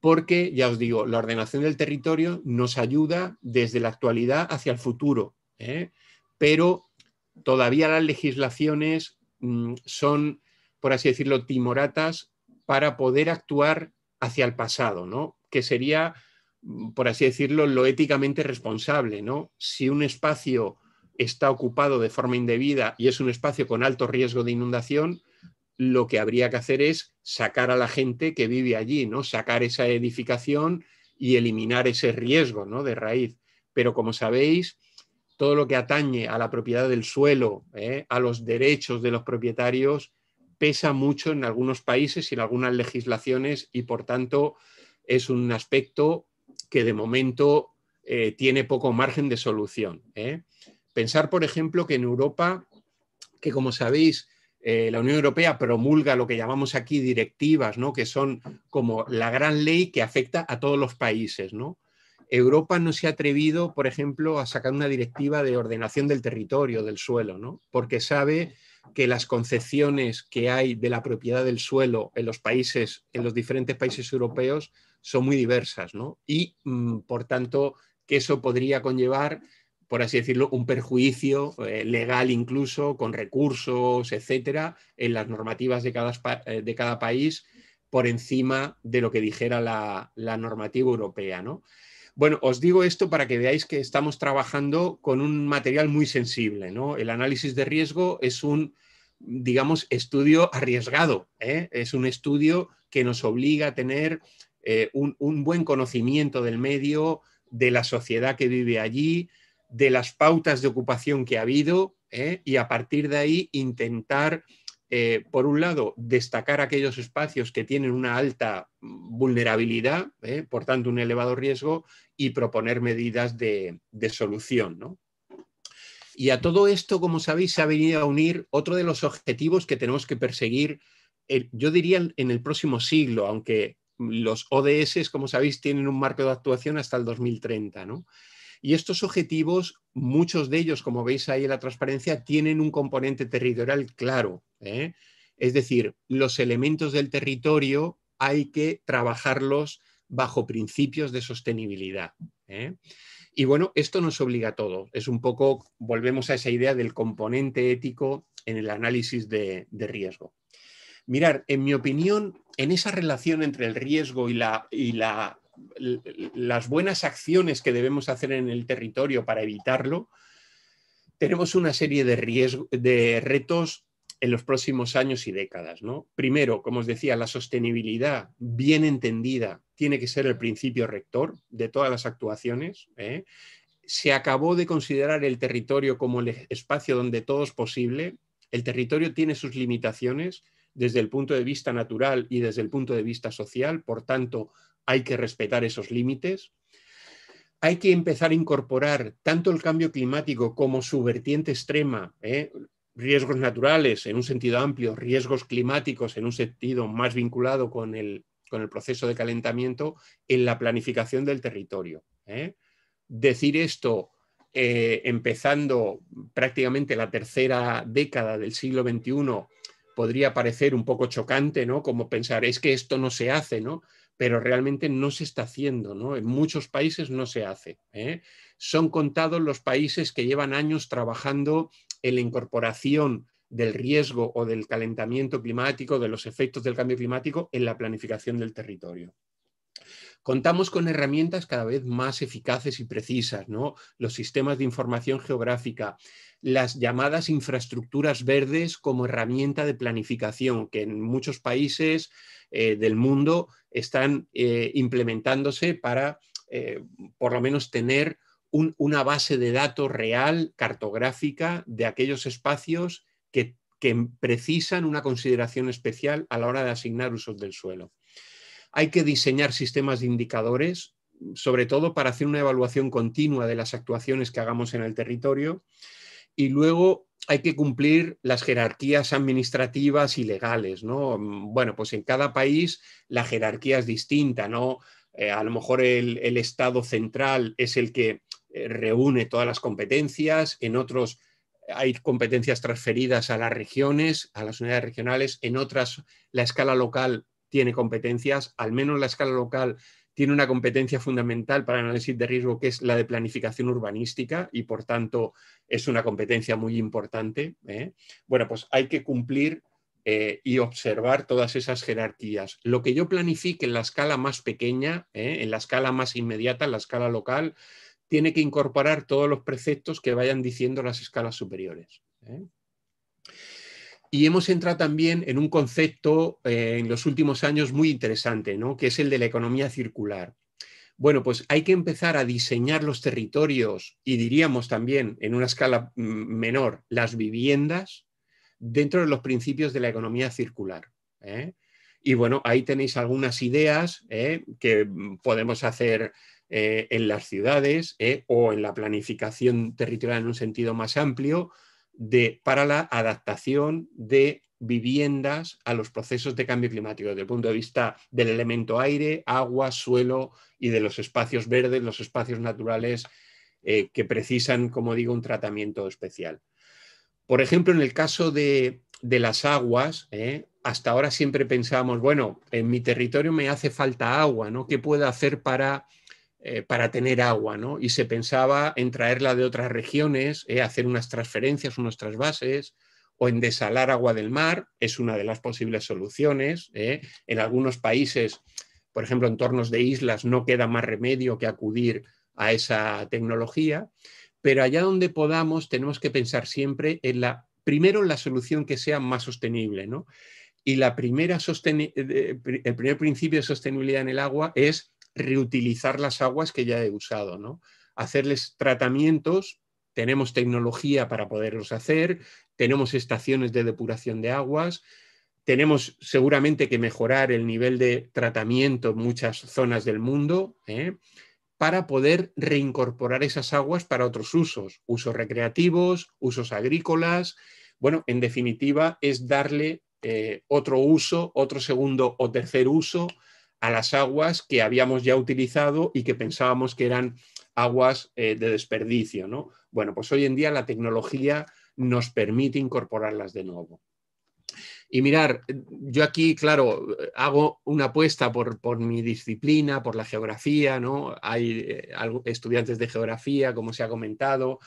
porque, ya os digo, la ordenación del territorio nos ayuda desde la actualidad hacia el futuro, pero todavía las legislaciones mm, son, por así decirlo, timoratas para poder actuar hacia el pasado, ¿no? Que sería, mm, por así decirlo, lo éticamente responsable, ¿no? Si un espacio está ocupado de forma indebida y es un espacio con alto riesgo de inundación, lo que habría que hacer es sacar a la gente que vive allí, ¿no? Sacar esa edificación y eliminar ese riesgo, ¿no? De raíz. Pero como sabéis, todo lo que atañe a la propiedad del suelo, ¿eh? a los derechos de los propietarios, pesa mucho en algunos países y en algunas legislaciones y por tanto es un aspecto que de momento eh, tiene poco margen de solución. ¿eh? Pensar, por ejemplo, que en Europa, que como sabéis, la Unión Europea promulga lo que llamamos aquí directivas, ¿no? que son como la gran ley que afecta a todos los países. ¿no? Europa no se ha atrevido, por ejemplo, a sacar una directiva de ordenación del territorio, del suelo, ¿no? porque sabe que las concepciones que hay de la propiedad del suelo en los países, en los diferentes países europeos, son muy diversas, ¿no? Y mm, por tanto, que eso podría conllevar, por así decirlo, un perjuicio eh, legal incluso, con recursos, etcétera, en las normativas eh, de cada, país por encima de lo que dijera la, la normativa europea, ¿no? Bueno, os digo esto para que veáis que estamos trabajando con un material muy sensible. ¿no? El análisis de riesgo es un, digamos, estudio arriesgado. ¿eh? Es un estudio que nos obliga a tener eh, un, buen conocimiento del medio, de la sociedad que vive allí, de las pautas de ocupación que ha habido, ¿eh? y a partir de ahí intentar eh, por un lado, destacar aquellos espacios que tienen una alta vulnerabilidad, eh, por tanto un elevado riesgo, y proponer medidas de, solución. Y a todo esto, como sabéis, se ha venido a unir otro de los objetivos que tenemos que perseguir, eh, yo diría en el próximo siglo, aunque los ODS, como sabéis, tienen un marco de actuación hasta el 2030. ¿no? Y estos objetivos, muchos de ellos, como veis ahí en la transparencia, tienen un componente territorial claro. ¿eh? Es decir, los elementos del territorio hay que trabajarlos bajo principios de sostenibilidad. ¿eh? Y bueno, esto nos obliga a todo. Es un poco, volvemos a esa idea del componente ético en el análisis de, riesgo. Mirar, en mi opinión, en esa relación entre el riesgo y la, y la las buenas acciones que debemos hacer en el territorio para evitarlo, tenemos una serie de, riesgos de retos en los próximos años y décadas. Primero, como os decía, la sostenibilidad bien entendida tiene que ser el principio rector de todas las actuaciones. ¿eh? Se acabó de considerar el territorio como el espacio donde todo es posible. El territorio tiene sus limitaciones desde el punto de vista natural y desde el punto de vista social. Por tanto, hay que respetar esos límites. Hay que empezar a incorporar tanto el cambio climático como su vertiente extrema, ¿eh? riesgos naturales en un sentido amplio, riesgos climáticos en un sentido más vinculado con el, proceso de calentamiento, en la planificación del territorio. ¿eh? Decir esto eh, empezando prácticamente la tercera década del siglo XXI podría parecer un poco chocante, ¿no? Como pensar, es que esto no se hace, ¿no? pero realmente no se está haciendo, ¿no? En muchos países no se hace. ¿eh? Son contados los países que llevan años trabajando en la incorporación del riesgo o del calentamiento climático, de los efectos del cambio climático en la planificación del territorio. Contamos con herramientas cada vez más eficaces y precisas, ¿no? Los sistemas de información geográfica, las llamadas infraestructuras verdes como herramienta de planificación, que en muchos países eh, del mundo están eh, implementándose para, eh, por lo menos, tener una base de datos real, cartográfica, de aquellos espacios que, que precisan una consideración especial a la hora de asignar usos del suelo. Hay que diseñar sistemas de indicadores sobre todo para hacer una evaluación continua de las actuaciones que hagamos en el territorio y luego hay que cumplir las jerarquías administrativas y legales, ¿no? Bueno, pues en cada país la jerarquía es distinta, ¿no? Eh, a lo mejor el, el, Estado central es el que eh, reúne todas las competencias, en otros hay competencias transferidas a las regiones, a las unidades regionales, en otras la escala local tiene competencias, al menos la escala local tiene una competencia fundamental para el análisis de riesgo, que es la de planificación urbanística, y por tanto es una competencia muy importante. ¿eh? Bueno, pues hay que cumplir eh, y observar todas esas jerarquías. Lo que yo planifique en la escala más pequeña, ¿eh? en la escala más inmediata, en la escala local, tiene que incorporar todos los preceptos que vayan diciendo las escalas superiores. Y hemos entrado también en un concepto eh, en los últimos años muy interesante, ¿no? que es el de la economía circular. Bueno, pues hay que empezar a diseñar los territorios y diríamos también en una escala mm, menor las viviendas dentro de los principios de la economía circular. ¿eh? Y bueno, ahí tenéis algunas ideas ¿eh? que mm, podemos hacer en las ciudades o en la planificación territorial en un sentido más amplio para la adaptación de viviendas a los procesos de cambio climático desde el punto de vista del elemento aire, agua, suelo y de los espacios verdes, los espacios naturales eh, que precisan, como digo, un tratamiento especial. Por ejemplo, en el caso de, las aguas, eh, hasta ahora siempre pensábamos, bueno, en mi territorio me hace falta agua, ¿no? ¿Qué puedo hacer para eh, para tener agua, ¿no? Y se pensaba en traerla de otras regiones, eh, hacer unas transferencias, unas trasvases, o en desalar agua del mar, es una de las posibles soluciones. Eh. En algunos países, por ejemplo, en entornos de islas, no queda más remedio que acudir a esa tecnología, pero allá donde podamos tenemos que pensar siempre en la, primero, la solución que sea más sostenible, ¿no? Y la primera el primer principio de sostenibilidad en el agua es reutilizar las aguas que ya he usado, ¿no? Hacerles tratamientos, tenemos tecnología para poderlos hacer, tenemos estaciones de depuración de aguas, tenemos seguramente que mejorar el nivel de tratamiento en muchas zonas del mundo ¿eh? para poder reincorporar esas aguas para otros usos, usos recreativos, usos agrícolas. Bueno, en definitiva, es darle eh, otro uso, otro segundo o tercer uso a las aguas que habíamos ya utilizado y que pensábamos que eran aguas eh, de desperdicio. ¿no? Bueno, pues hoy en día la tecnología nos permite incorporarlas de nuevo. Y mirar, yo aquí, claro, hago una apuesta por, mi disciplina, por la geografía, ¿no? Hay eh, estudiantes de geografía, como se ha comentado.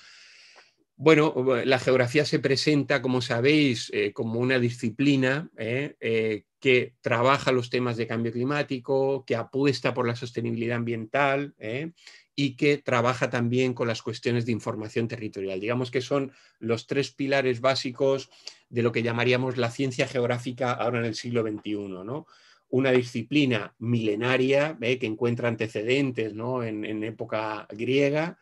Bueno, la geografía se presenta, como sabéis, eh, como una disciplina eh, que trabaja los temas de cambio climático, que apuesta por la sostenibilidad ambiental ¿eh? y que trabaja también con las cuestiones de información territorial. Digamos que son los tres pilares básicos de lo que llamaríamos la ciencia geográfica ahora en el siglo XXI. Una disciplina milenaria ¿eh? que encuentra antecedentes en, época griega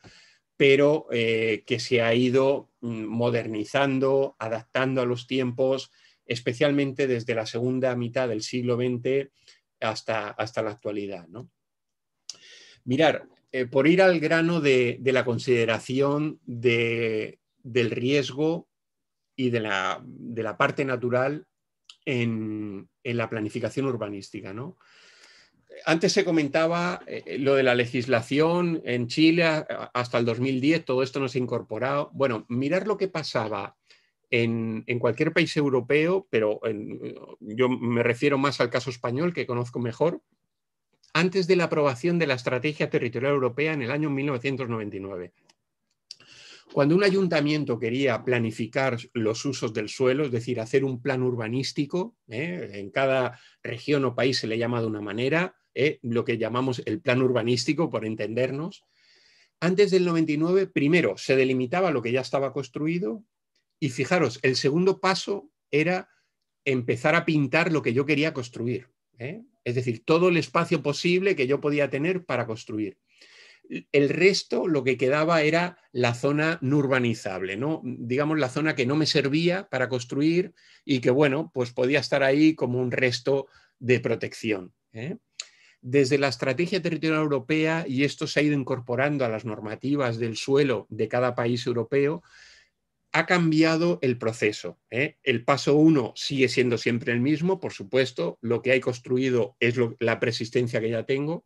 pero eh, que se ha ido mm, modernizando, adaptando a los tiempos especialmente desde la segunda mitad del siglo XX hasta, hasta la actualidad. Mirar, eh, por ir al grano de, la consideración del riesgo y de la, parte natural en, la planificación urbanística. ¿no? Antes se comentaba eh, eh, lo de la legislación en Chile hasta el 2010, todo esto no se ha incorporado. Bueno, mirar lo que pasaba en, cualquier país europeo, pero yo me refiero más al caso español que conozco mejor, antes de la aprobación de la Estrategia Territorial Europea en el año 1999. Cuando un ayuntamiento quería planificar los usos del suelo, es decir, hacer un plan urbanístico, ¿eh? en cada región o país se le llama de una manera, ¿eh? lo que llamamos el plan urbanístico, por entendernos, antes del 99, primero se delimitaba lo que ya estaba construido, y fijaros, el segundo paso era empezar a pintar lo que yo quería construir. ¿eh? Es decir, todo el espacio posible que yo podía tener para construir. El resto, lo que quedaba era la zona no urbanizable, ¿no? digamos la zona que no me servía para construir y que, bueno, pues podía estar ahí como un resto de protección. ¿eh? Desde la Estrategia Territorial Europea, y esto se ha ido incorporando a las normativas del suelo de cada país europeo, ha cambiado el proceso. ¿eh? El paso uno sigue siendo siempre el mismo, por supuesto, lo que hay construido es la persistencia que ya tengo.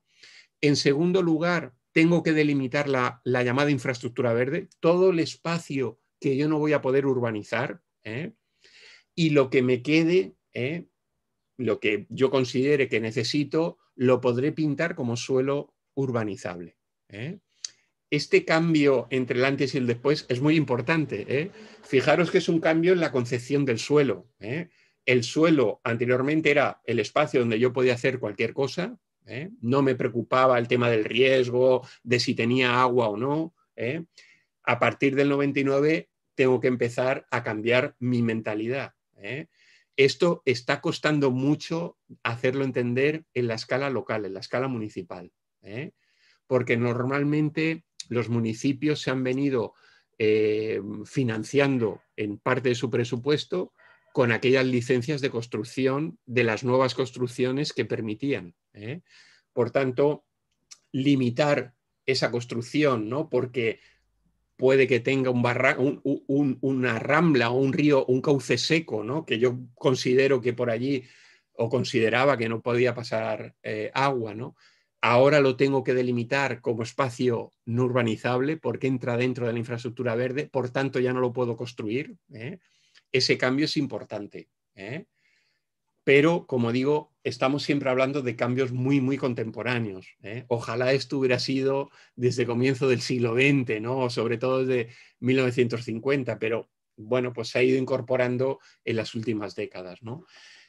En segundo lugar, tengo que delimitar la, llamada infraestructura verde, todo el espacio que yo no voy a poder urbanizar ¿eh? y lo que me quede, ¿eh? lo que yo considere que necesito, lo podré pintar como suelo urbanizable este cambio entre el antes y el después es muy importante. ¿eh? Fijaros que es un cambio en la concepción del suelo. ¿eh? El suelo anteriormente era el espacio donde yo podía hacer cualquier cosa. ¿eh? No me preocupaba el tema del riesgo, de si tenía agua o no. A partir del 99 tengo que empezar a cambiar mi mentalidad. Esto está costando mucho hacerlo entender en la escala local, en la escala municipal, porque normalmente los municipios se han venido eh, financiando en parte de su presupuesto con aquellas licencias de construcción de las nuevas construcciones que permitían. ¿eh? Por tanto, limitar esa construcción, ¿no? porque puede que tenga un una rambla o un río, un cauce seco, ¿no? que yo considero que por allí o consideraba que no podía pasar eh, agua. ¿no? ahora lo tengo que delimitar como espacio no urbanizable porque entra dentro de la infraestructura verde, por tanto ya no lo puedo construir. ¿eh? Ese cambio es importante. ¿eh? Pero, como digo, estamos siempre hablando de cambios muy, muy contemporáneos. ¿eh? Ojalá esto hubiera sido desde comienzo del siglo XX, ¿no? sobre todo desde 1950, pero bueno, pues se ha ido incorporando en las últimas décadas.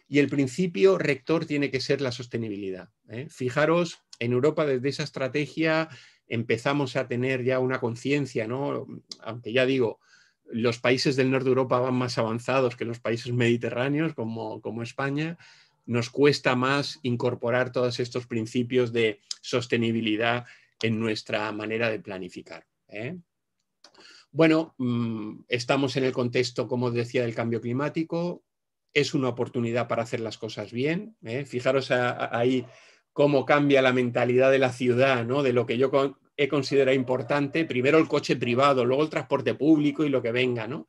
Y el principio rector tiene que ser la sostenibilidad. Fijaros en Europa desde esa estrategia empezamos a tener ya una conciencia, ¿no? Aunque ya digo, los países del norte de Europa van más avanzados que los países mediterráneos, como, como España, nos cuesta más incorporar todos estos principios de sostenibilidad en nuestra manera de planificar. ¿eh? Bueno, mm, estamos en el contexto, como os decía, del cambio climático. Es una oportunidad para hacer las cosas bien. ¿eh? Fijaros ahí cómo cambia la mentalidad de la ciudad, de lo que yo he considerado importante, primero el coche privado, luego el transporte público y lo que venga. ¿no?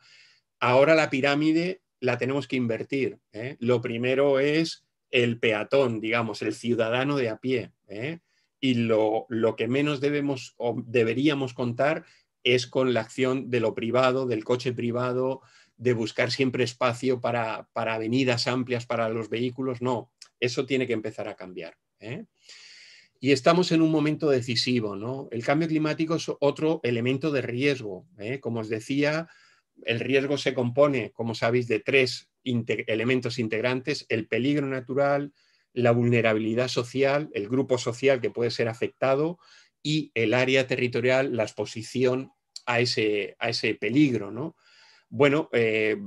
Ahora la pirámide la tenemos que invertir. ¿eh? Lo primero es el peatón, digamos, el ciudadano de a pie. ¿eh? Y lo, que menos debemos o deberíamos contar es con la acción de lo privado, del coche privado, de buscar siempre espacio para avenidas amplias para los vehículos. No, eso tiene que empezar a cambiar. ¿eh? Y estamos en un momento decisivo, ¿no? El cambio climático es otro elemento de riesgo. ¿eh? Como os decía, el riesgo se compone, como sabéis, de tres elementos integrantes, el peligro natural, la vulnerabilidad social, el grupo social que puede ser afectado y el área territorial, la exposición a ese, a ese peligro, ¿no? Bueno, eh,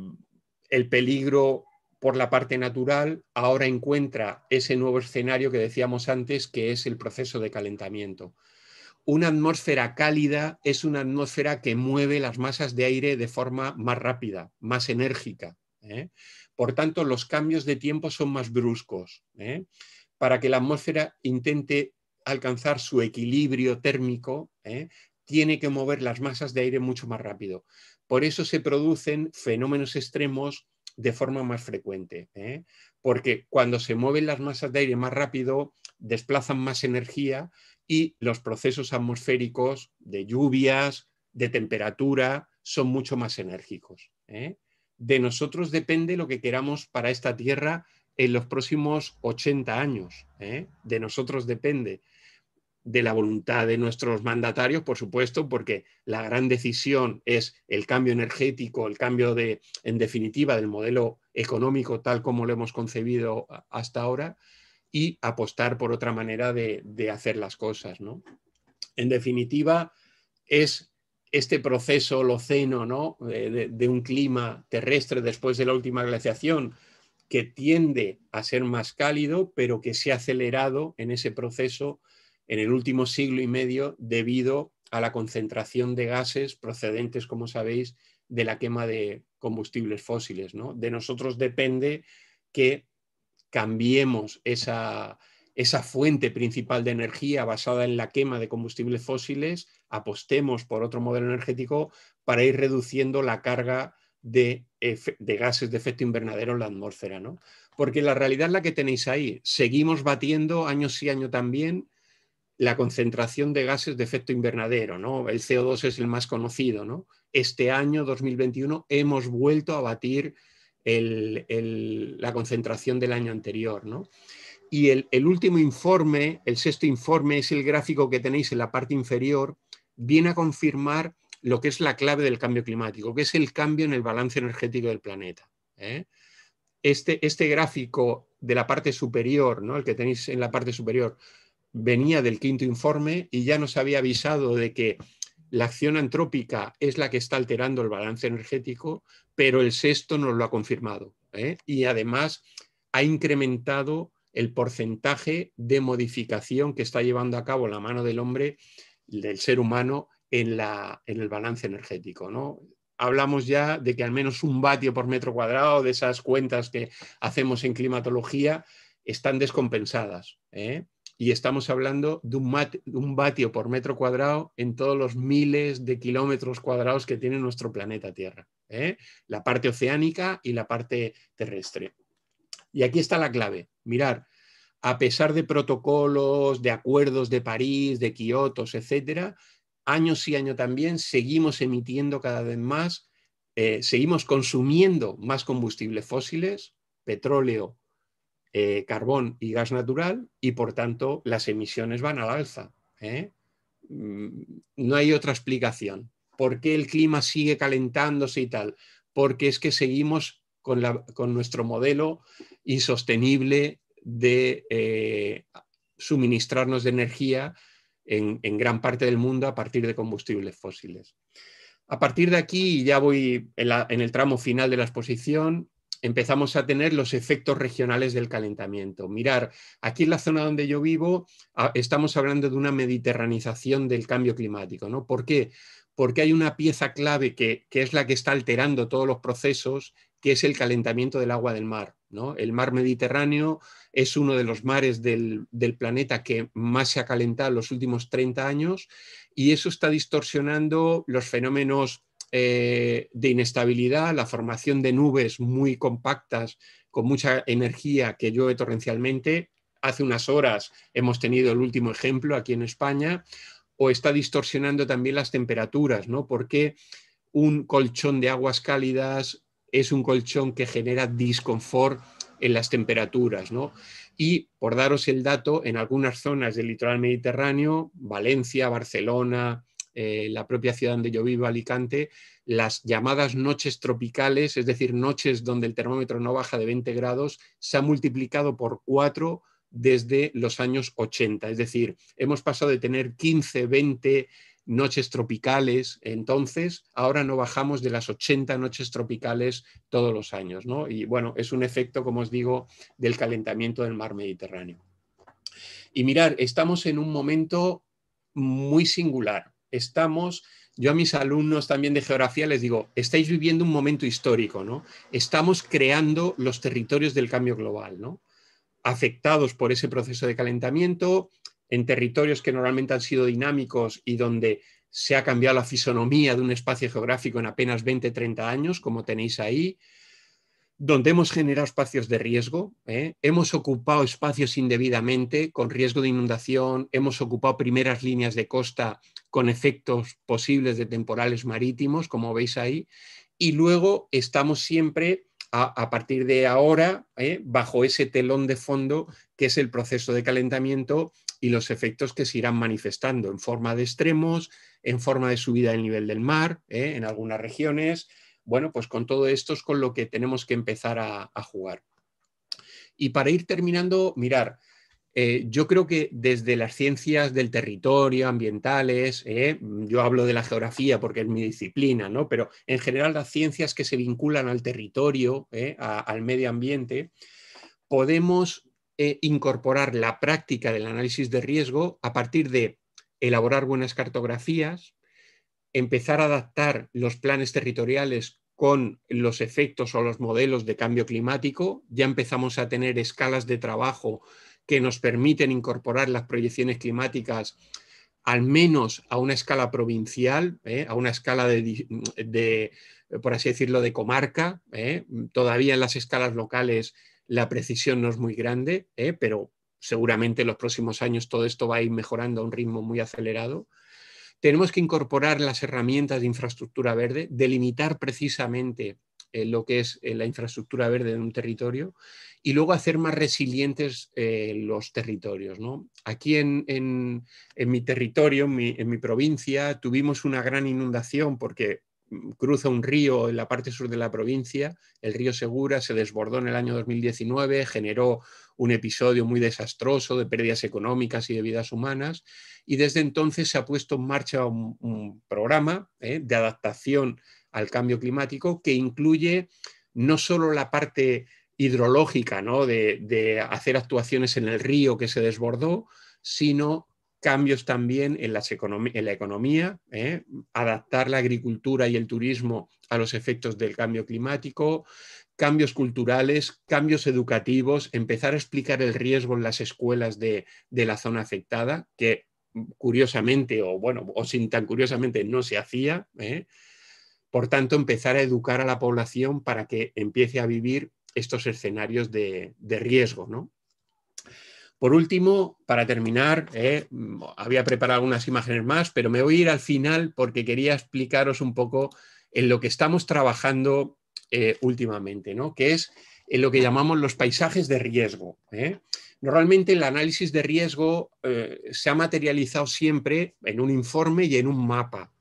el peligro por la parte natural, ahora encuentra ese nuevo escenario que decíamos antes, que es el proceso de calentamiento. Una atmósfera cálida es una atmósfera que mueve las masas de aire de forma más rápida, más enérgica. ¿eh? Por tanto, los cambios de tiempo son más bruscos. ¿eh? Para que la atmósfera intente alcanzar su equilibrio térmico, ¿eh? tiene que mover las masas de aire mucho más rápido. Por eso se producen fenómenos extremos de forma más frecuente, ¿eh? porque cuando se mueven las masas de aire más rápido, desplazan más energía y los procesos atmosféricos de lluvias, de temperatura, son mucho más enérgicos. ¿eh? De nosotros depende lo que queramos para esta Tierra en los próximos 80 años. ¿eh? De nosotros depende de la voluntad de nuestros mandatarios, por supuesto, porque la gran decisión es el cambio energético, el cambio de, en definitiva, del modelo económico tal como lo hemos concebido hasta ahora y apostar por otra manera de, hacer las cosas, ¿no? En definitiva, es este proceso holoceno, ¿no? Eh, de un clima terrestre después de la última glaciación, que tiende a ser más cálido, pero que se ha acelerado en ese proceso en el último siglo y medio debido a la concentración de gases procedentes, como sabéis, de la quema de combustibles fósiles. De nosotros depende que cambiemos esa, fuente principal de energía basada en la quema de combustibles fósiles, apostemos por otro modelo energético para ir reduciendo la carga de, gases de efecto invernadero en la atmósfera, Porque la realidad es la que tenéis ahí. Seguimos batiendo año sí, año también la concentración de gases de efecto invernadero, ¿no? El CO2 es el más conocido, ¿no? Este año, 2021, hemos vuelto a batir la concentración del año anterior, ¿no? Y el, último informe, el sexto informe, es el gráfico que tenéis en la parte inferior, viene a confirmar lo que es la clave del cambio climático, que es el cambio en el balance energético del planeta. ¿eh? Este, este, gráfico de la parte superior, ¿no? el que tenéis en la parte superior, venía del quinto informe y ya nos había avisado de que la acción antrópica es la que está alterando el balance energético, pero el sexto nos lo ha confirmado. ¿eh? Y además ha incrementado el porcentaje de modificación que está llevando a cabo la mano del hombre, del ser humano, en, en el balance energético. ¿no? Hablamos ya de que al menos un vatio por metro cuadrado de esas cuentas que hacemos en climatología están descompensadas. ¿eh? y estamos hablando de un, vatio por metro cuadrado en todos los miles de kilómetros cuadrados que tiene nuestro planeta Tierra, ¿eh? la parte oceánica y la parte terrestre. Y aquí está la clave. Mirar, a pesar de protocolos, de acuerdos de París, de Kioto, etc., año sí año también seguimos emitiendo cada vez más, eh, seguimos consumiendo más combustibles fósiles, petróleo, eh, carbón y gas natural y por tanto las emisiones van al alza. ¿eh? Mm, no hay otra explicación. ¿Por qué el clima sigue calentándose y tal? Porque es que seguimos con, nuestro modelo insostenible de eh, suministrarnos de energía en, gran parte del mundo a partir de combustibles fósiles. A partir de aquí, ya voy en, el tramo final de la exposición, empezamos a tener los efectos regionales del calentamiento. Mirar, aquí en la zona donde yo vivo ah, estamos hablando de una mediterranización del cambio climático. ¿no? ¿Por qué? Porque hay una pieza clave que, es la que está alterando todos los procesos, que es el calentamiento del agua del mar. ¿no? El mar Mediterráneo es uno de los mares del, del, planeta que más se ha calentado en los últimos 30 años y eso está distorsionando los fenómenos eh, de inestabilidad, la formación de nubes muy compactas con mucha energía que llueve torrencialmente. Hace unas horas hemos tenido el último ejemplo aquí en España, o está distorsionando también las temperaturas, ¿no? Porque un colchón de aguas cálidas es un colchón que genera disconfort en las temperaturas, ¿no? Y por daros el dato, en algunas zonas del litoral mediterráneo, Valencia, Barcelona, eh, la propia ciudad donde yo vivo, Alicante, las llamadas noches tropicales, es decir, noches donde el termómetro no baja de 20 grados, se ha multiplicado por cuatro desde los años 80. Es decir, hemos pasado de tener 15, 20 noches tropicales, entonces ahora no bajamos de las 80 noches tropicales todos los años, ¿no? Y bueno, es un efecto, como os digo, del calentamiento del mar Mediterráneo. Y mirar, estamos en un momento muy singular estamos, yo a mis alumnos también de geografía les digo, estáis viviendo un momento histórico, ¿no? Estamos creando los territorios del cambio global, ¿no? Afectados por ese proceso de calentamiento, en territorios que normalmente han sido dinámicos y donde se ha cambiado la fisonomía de un espacio geográfico en apenas 20, 30 años, como tenéis ahí, donde hemos generado espacios de riesgo, ¿eh? hemos ocupado espacios indebidamente con riesgo de inundación, hemos ocupado primeras líneas de costa con efectos posibles de temporales marítimos, como veis ahí, y luego estamos siempre a, partir de ahora eh, bajo ese telón de fondo que es el proceso de calentamiento y los efectos que se irán manifestando en forma de extremos, en forma de subida del nivel del mar, eh, en algunas regiones. Bueno, pues con todo esto es con lo que tenemos que empezar a, a jugar. Y para ir terminando, mirar, eh, yo creo que desde las ciencias del territorio, ambientales, eh, mm, yo hablo de la geografía porque es mi disciplina, pero en general las ciencias que se vinculan al territorio, eh, al medio ambiente, podemos incorporar la práctica del análisis de riesgo a partir de elaborar buenas cartografías, empezar a adaptar los planes territoriales con los efectos o los modelos de cambio climático, ya empezamos a tener escalas de trabajo que nos permiten incorporar las proyecciones climáticas al menos a una escala provincial, ¿eh? a una escala de, por así decirlo, de comarca. ¿eh? Todavía en las escalas locales la precisión no es muy grande, ¿eh? pero seguramente en los próximos años todo esto va a ir mejorando a un ritmo muy acelerado. Tenemos que incorporar las herramientas de infraestructura verde, delimitar precisamente eh, lo que es eh, la infraestructura verde de un territorio y luego hacer más resilientes eh, los territorios. Aquí en, mi territorio, en mi, provincia, tuvimos una gran inundación porque mm, cruza un río en la parte sur de la provincia, el río Segura, se desbordó en el año 2019, generó un episodio muy desastroso de pérdidas económicas y de vidas humanas, y desde entonces se ha puesto en marcha un, programa de adaptación al cambio climático, que incluye no solo la parte hidrológica, de, hacer actuaciones en el río que se desbordó, sino cambios también en, la economía, ¿eh? adaptar la agricultura y el turismo a los efectos del cambio climático, cambios culturales, cambios educativos, empezar a explicar el riesgo en las escuelas de, de la zona afectada, que curiosamente, o bueno, o sin tan curiosamente, no se hacía. ¿eh? Por tanto, empezar a educar a la población para que empiece a vivir estos escenarios de, riesgo. Por último, para terminar, eh, había preparado unas imágenes más, pero me voy a ir al final porque quería explicaros un poco en lo que estamos trabajando eh, últimamente, que es en lo que llamamos los paisajes de riesgo. ¿eh? Normalmente el análisis de riesgo se ha materializado siempre en un informe y en un mapa,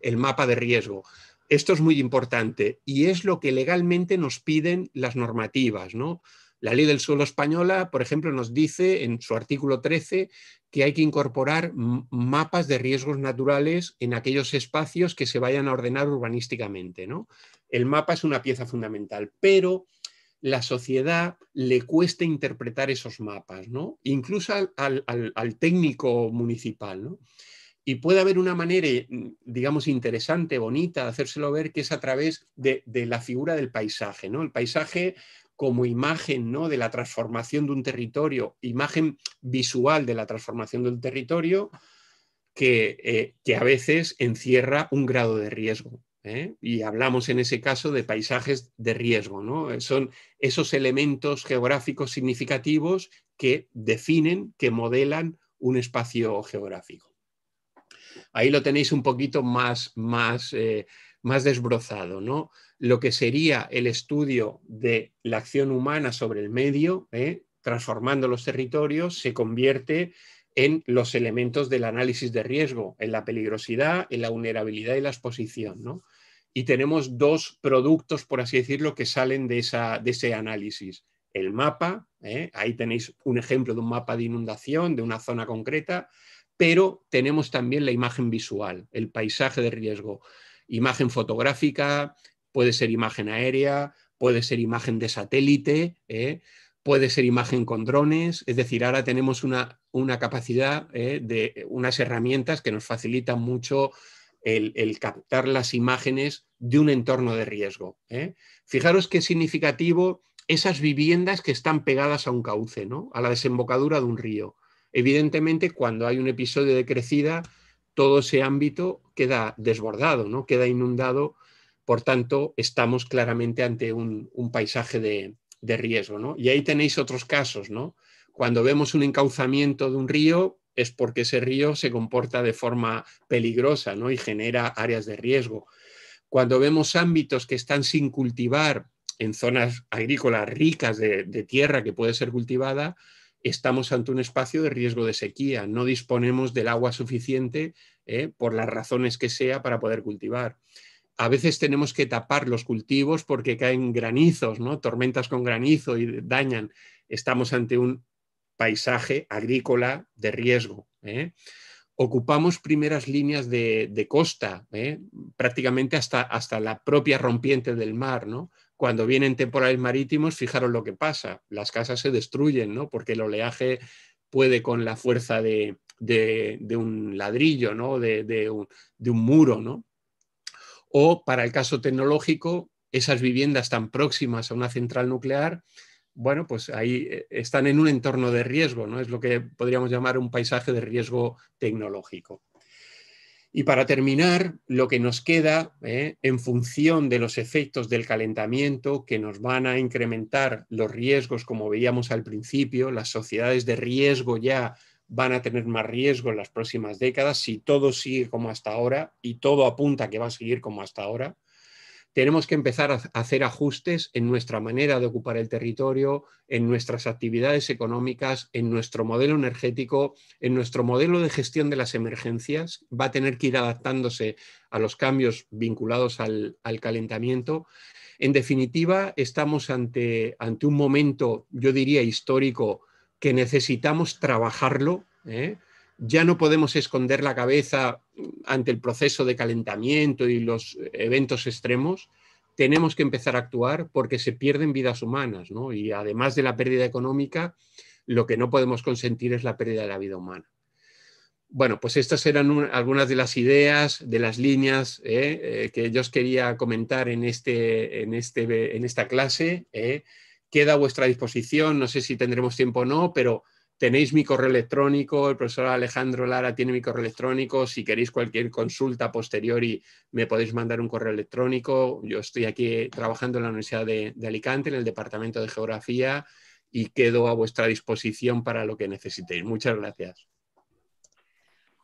el mapa de riesgo. Esto es muy importante y es lo que legalmente nos piden las normativas, ¿no? La ley del suelo española, por ejemplo, nos dice en su artículo 13 que hay que incorporar mapas de riesgos naturales en aquellos espacios que se vayan a ordenar urbanísticamente. ¿no? El mapa es una pieza fundamental, pero la sociedad le cuesta interpretar esos mapas, incluso al, al técnico municipal. ¿no? Y puede haber una manera, digamos, interesante, bonita, de hacérselo ver, que es a través de, la figura del paisaje, ¿no? El paisaje como imagen ¿no? de la transformación de un territorio, imagen visual de la transformación del territorio, eh, que, a veces encierra un grado de riesgo. ¿eh? Y hablamos en ese caso de paisajes de riesgo. ¿no? Son esos elementos geográficos significativos que definen, que modelan un espacio geográfico. Ahí lo tenéis un poquito eh, más, desbrozado, ¿no? Lo que sería el estudio de la acción humana sobre el medio, ¿eh? transformando los territorios, se convierte en los elementos del análisis de riesgo, en la peligrosidad, en la vulnerabilidad y la exposición, ¿no? Y tenemos dos productos, por así decirlo, que salen de, ese análisis el mapa, ¿eh? ahí tenéis un ejemplo de un mapa de inundación de una zona concreta, pero tenemos también la imagen visual, el paisaje de riesgo, imagen fotográfica, puede ser imagen aérea, puede ser imagen de satélite, ¿eh? puede ser imagen con drones, es decir, ahora tenemos una, capacidad ¿eh? de unas herramientas que nos facilitan mucho el, captar las imágenes de un entorno de riesgo. ¿eh? Fijaros qué significativo esas viviendas que están pegadas a un cauce, a la desembocadura de un río. Evidentemente, cuando hay un episodio de crecida, todo ese ámbito queda desbordado, ¿no? queda inundado. Por tanto, estamos claramente ante un, paisaje de, riesgo. Y ahí tenéis otros casos. ¿no? Cuando vemos un encauzamiento de un río, es porque ese río se comporta de forma peligrosa ¿no? y genera áreas de riesgo. Cuando vemos ámbitos que están sin cultivar en zonas agrícolas ricas de tierra que puede ser cultivada, estamos ante un espacio de riesgo de sequía, no disponemos del agua suficiente ¿eh? por las razones que sea para poder cultivar. A veces tenemos que tapar los cultivos porque caen granizos, ¿no? tormentas con granizo y dañan. Estamos ante un paisaje agrícola de riesgo. ¿eh? ocupamos primeras líneas de, costa, ¿eh? prácticamente hasta, hasta la propia rompiente del mar, ¿no? Cuando vienen temporales marítimos, fijaros lo que pasa, las casas se destruyen, ¿no? Porque el oleaje puede con la fuerza de, un ladrillo, ¿no? De un, de, un, muro, ¿no? O para el caso tecnológico, esas viviendas tan próximas a una central nuclear, bueno, pues ahí eh, están en un entorno de riesgo, ¿no? Es lo que podríamos llamar un paisaje de riesgo tecnológico. Y para terminar, lo que nos queda, ¿eh? en función de los efectos del calentamiento que nos van a incrementar los riesgos, como veíamos al principio, las sociedades de riesgo ya van a tener más riesgo en las próximas décadas si todo sigue como hasta ahora y todo apunta que va a seguir como hasta ahora tenemos que empezar a hacer ajustes en nuestra manera de ocupar el territorio, en nuestras actividades económicas, en nuestro modelo energético, en nuestro modelo de gestión de las emergencias. Va a tener que ir adaptándose a los cambios vinculados al, calentamiento. En definitiva, estamos ante, ante, un momento, yo diría, histórico que necesitamos trabajarlo. ¿eh? ya no podemos esconder la cabeza ante el proceso de calentamiento y los eventos extremos, tenemos que empezar a actuar porque se pierden vidas humanas, ¿no? Y además de la pérdida económica, lo que no podemos consentir es la pérdida de la vida humana. Bueno, pues estas eran algunas de las ideas, de las líneas ¿eh? Eh, que yo os quería comentar en, este, en, este, en esta clase. ¿eh? Queda a vuestra disposición, no sé si tendremos tiempo o no, pero tenéis mi correo electrónico, el profesor Alejandro Lara tiene mi correo electrónico, si queréis cualquier consulta posterior y me podéis mandar un correo electrónico, yo estoy aquí trabajando en la Universidad de, Alicante, en el Departamento de Geografía y quedo a vuestra disposición para lo que necesitéis. Muchas gracias.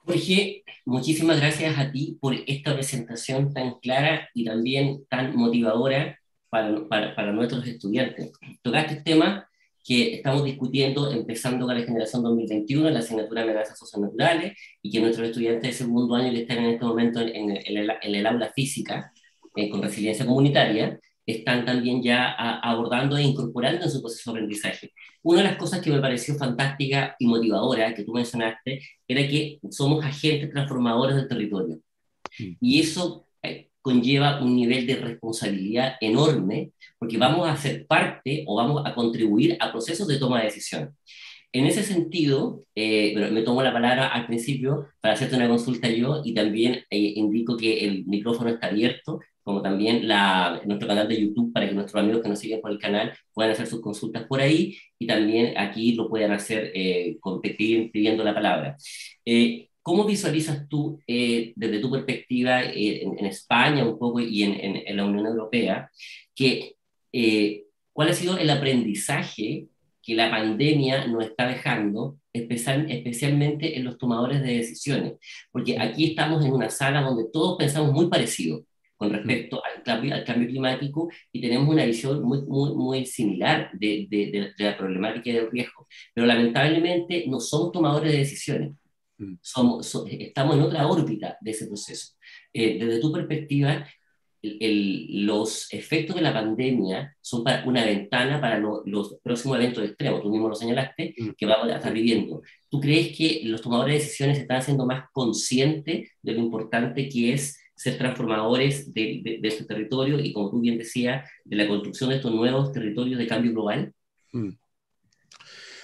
Jorge, muchísimas gracias a ti por esta presentación tan clara y también tan motivadora para, para, nuestros estudiantes. Tocaste el tema que estamos discutiendo empezando con la generación 2021 en la asignatura de amenazas socionaturales y que nuestros estudiantes de segundo año que están en este momento en, el, aula física eh, con resiliencia comunitaria están también ya abordando e incorporando en su proceso de aprendizaje. Una de las cosas que me pareció fantástica y motivadora que tú mencionaste era que somos agentes transformadores del territorio. Mm. Y eso conlleva un nivel de responsabilidad enorme, porque vamos a ser parte o vamos a contribuir a procesos de toma de decisión. En ese sentido, eh, me tomo la palabra al principio para hacerte una consulta yo y también eh, indico que el micrófono está abierto, como también la, nuestro canal de YouTube para que nuestros amigos que nos siguen por el canal puedan hacer sus consultas por ahí y también aquí lo puedan hacer eh, pidiendo la palabra. Eh, ¿Cómo visualizas tú, eh, desde tu perspectiva, eh, en, España un poco y en, la Unión Europea, que, eh, cuál ha sido el aprendizaje que la pandemia nos está dejando, especialmente en los tomadores de decisiones? Porque aquí estamos en una sala donde todos pensamos muy parecido con respecto al cambio, al cambio climático y tenemos una visión muy, muy, muy similar de, de la problemática y del riesgo. Pero lamentablemente no somos tomadores de decisiones Mm. Somos, eh, estamos en otra órbita de ese proceso. Eh, desde tu perspectiva, los efectos de la pandemia son para una ventana para los próximos eventos extremos, tú mismo lo señalaste, mm. que vamos a estar viviendo. ¿Tú crees que los tomadores de decisiones están haciendo más conscientes de lo importante que es ser transformadores de, este territorio y, como tú bien decías, de la construcción de estos nuevos territorios de cambio global? Mm.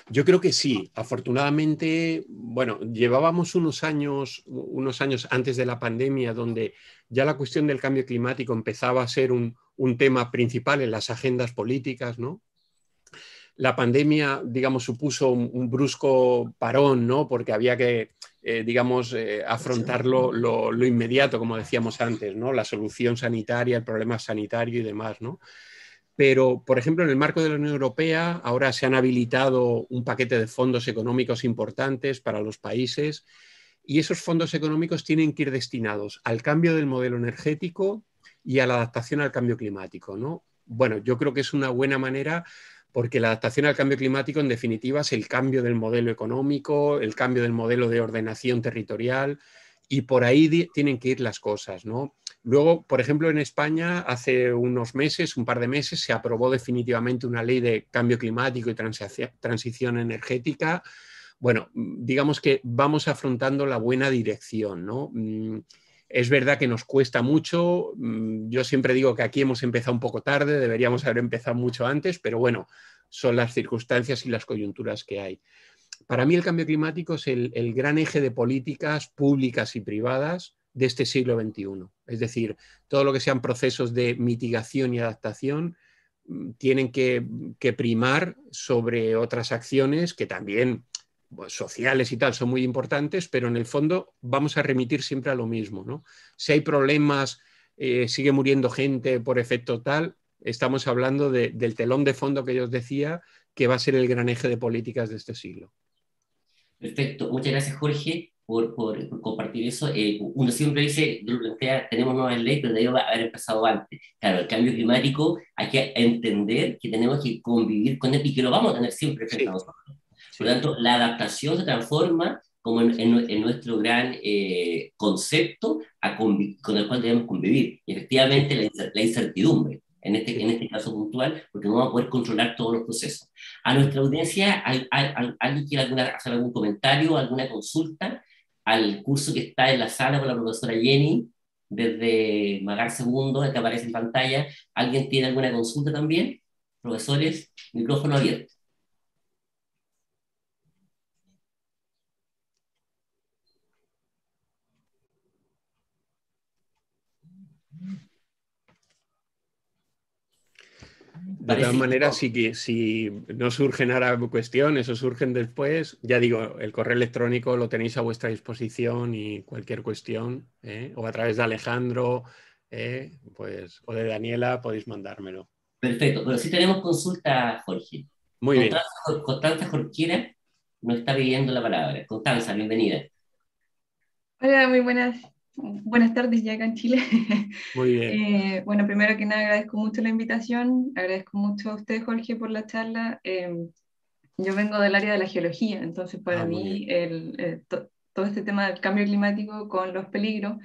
Yo creo que sí. Afortunadamente, bueno, llevábamos unos años, unos años antes de la pandemia donde ya la cuestión del cambio climático empezaba a ser un, tema principal en las agendas políticas, ¿no? La pandemia, digamos, supuso un, brusco parón, ¿no? Porque había que, eh, digamos, eh, afrontarlo lo, lo, inmediato, como decíamos antes, ¿no? La solución sanitaria, el problema sanitario y demás, ¿no? pero, por ejemplo, en el marco de la Unión Europea, ahora se han habilitado un paquete de fondos económicos importantes para los países y esos fondos económicos tienen que ir destinados al cambio del modelo energético y a la adaptación al cambio climático. ¿no? Bueno, yo creo que es una buena manera porque la adaptación al cambio climático, en definitiva, es el cambio del modelo económico, el cambio del modelo de ordenación territorial, y por ahí tienen que ir las cosas, ¿no? Luego, por ejemplo, en España hace unos meses, un par de meses, se aprobó definitivamente una ley de cambio climático y transición energética. Bueno, digamos que vamos afrontando la buena dirección, ¿no? Mm, es verdad que nos cuesta mucho. Mm, yo siempre digo que aquí hemos empezado un poco tarde, deberíamos haber empezado mucho antes, pero bueno, son las circunstancias y las coyunturas que hay para mí el cambio climático es el, gran eje de políticas públicas y privadas de este siglo XXI. Es decir, todo lo que sean procesos de mitigación y adaptación mm, tienen que, primar sobre otras acciones que también pues, sociales y tal son muy importantes, pero en el fondo vamos a remitir siempre a lo mismo. Si hay problemas, eh, sigue muriendo gente por efecto tal, estamos hablando del telón de fondo que yo os decía, que va a ser el gran eje de políticas de este siglo. Perfecto, muchas gracias Jorge por, por, compartir eso. Eh, uno siempre dice, tenemos nuevas leyes, pero a haber empezado antes. Claro, el cambio climático hay que entender que tenemos que convivir con él y que lo vamos a tener siempre Por lo tanto, la adaptación se transforma como en, nuestro gran eh, concepto a con el cual debemos convivir. Y efectivamente, la, la incertidumbre, en este, en este caso puntual, porque no vamos a poder controlar todos los procesos. A nuestra audiencia, ¿al, alguien quiere hacer algún comentario, alguna consulta al curso que está en la sala con la profesora Jenny desde Magar Segundo, el que aparece en pantalla? ¿Alguien tiene alguna consulta también? Profesores, micrófono abierto. De todas maneras, si, no surgen ahora cuestiones o surgen después, ya digo, el correo electrónico lo tenéis a vuestra disposición y cualquier cuestión, ¿eh? o a través de Alejandro ¿eh? pues, o de Daniela podéis mandármelo. Perfecto, pero sí tenemos consulta, Jorge. Muy bien. Constanza Jorquera nos está pidiendo la palabra. Constanza, bienvenida. Hola, muy buenas buenas tardes ya acá en Chile. Muy bien. Eh, bueno, primero que nada agradezco mucho la invitación, agradezco mucho a usted, Jorge, por la charla. Em, yo vengo del área de la geología, entonces para ah, mí el, eh, todo este tema del cambio climático con los peligros,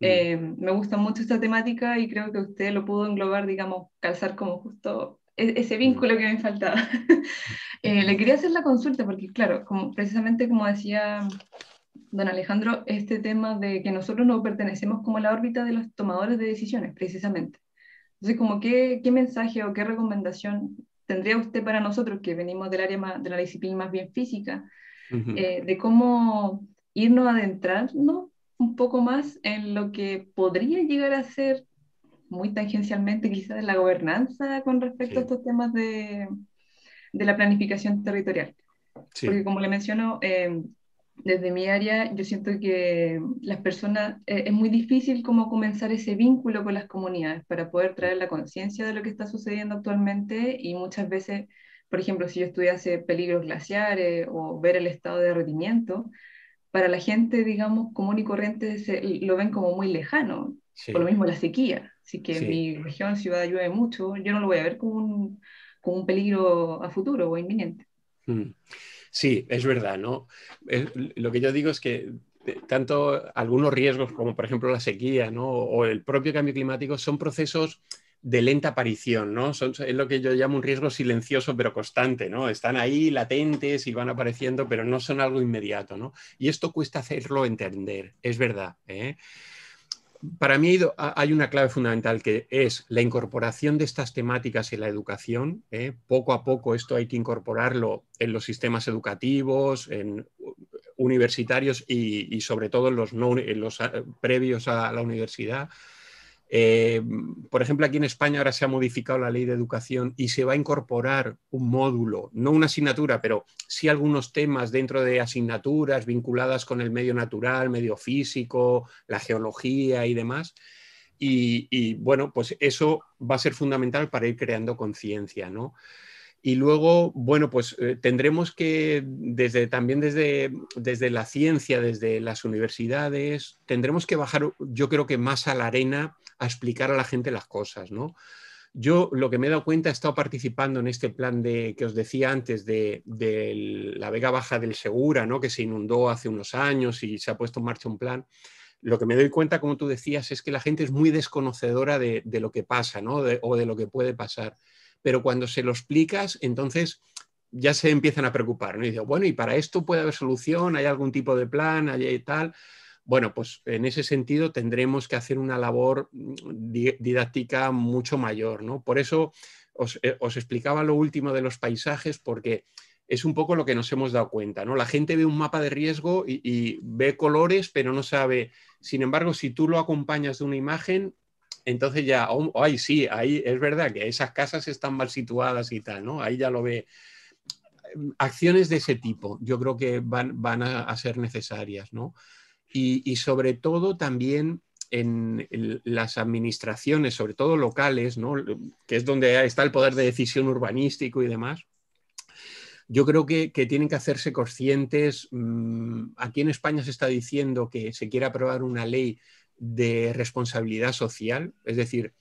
mm. em, me gusta mucho esta temática y creo que usted lo pudo englobar, digamos, calzar como justo e-, ese mm. vínculo que me faltaba. Eh, le quería hacer la consulta porque, claro, como, precisamente como decía don Alejandro, este tema de que nosotros no pertenecemos como la órbita de los tomadores de decisiones, precisamente. Entonces, como qué, mensaje o qué recomendación tendría usted para nosotros, que venimos del área de la disciplina más bien física, eh, de cómo irnos adentrarnos un poco más en lo que podría llegar a ser muy tangencialmente quizás de la gobernanza con respecto a estos temas de, la planificación territorial. Porque como le mencionó. Eh, desde mi área, yo siento que las personas, eh, es muy difícil como comenzar ese vínculo con las comunidades para poder traer la conciencia de lo que está sucediendo actualmente y muchas veces, por ejemplo, si yo estudiase peligros glaciares o ver el estado de derretimiento, para la gente, digamos, común y corriente lo ven como muy lejano, por lo mismo la sequía. Así que mi región, ciudad, llueve mucho, yo no lo voy a ver como un, peligro a futuro o inminente. Mm. Sí, es verdad, ¿no? Eh, lo que yo digo es que eh, tanto algunos riesgos como por ejemplo la sequía ¿no? o el propio cambio climático son procesos de lenta aparición, ¿no? es lo que yo llamo un riesgo silencioso pero constante, ¿no? Están ahí latentes y van apareciendo, pero no son algo inmediato, ¿no? Y esto cuesta hacerlo entender, es verdad. ¿eh? para mí hay una clave fundamental que es la incorporación de estas temáticas en la educación. ¿eh? Poco a poco esto hay que incorporarlo en los sistemas educativos, en universitarios y, sobre todo en los eh, previos a la universidad. Eh, por ejemplo, aquí en España ahora se ha modificado la ley de educación y se va a incorporar un módulo, no una asignatura, pero sí algunos temas dentro de asignaturas vinculadas con el medio natural, medio físico, la geología y demás. Y, bueno, pues eso va a ser fundamental para ir creando conciencia, ¿no? Y luego, bueno, pues eh, tendremos que, desde, también desde, desde la ciencia, desde las universidades, tendremos que bajar, yo creo que más a la arena a explicar a la gente las cosas, ¿no? Yo lo que me he dado cuenta, he estado participando en este plan de, que os decía antes de, la Vega Baja del Segura, ¿no? que se inundó hace unos años y se ha puesto en marcha un plan. Lo que me doy cuenta, como tú decías, es que la gente es muy desconocedora de, lo que pasa ¿no? o de lo que puede pasar. Pero cuando se lo explicas, entonces ya se empiezan a preocupar. ¿no? Y digo, bueno, y para esto puede haber solución, hay algún tipo de plan, hay tal. Bueno, pues en ese sentido tendremos que hacer una labor mm, didáctica mucho mayor, ¿no? Por eso eh, os, explicaba lo último de los paisajes, porque es un poco lo que nos hemos dado cuenta, ¿no? La gente ve un mapa de riesgo y, ve colores, pero no sabe. Sin embargo, si tú lo acompañas de una imagen, entonces ya, oh, ay, sí, ahí es verdad que esas casas están mal situadas y tal, ¿no? Ahí ya lo ve. Acciones de ese tipo, yo creo que van, a ser necesarias, ¿no? y, sobre todo también en las administraciones, sobre todo locales, que es donde está el poder de decisión urbanístico y demás, yo creo que, que tienen que hacerse conscientes. Mm, aquí en España se está diciendo que se quiere aprobar una ley de responsabilidad social, es decir,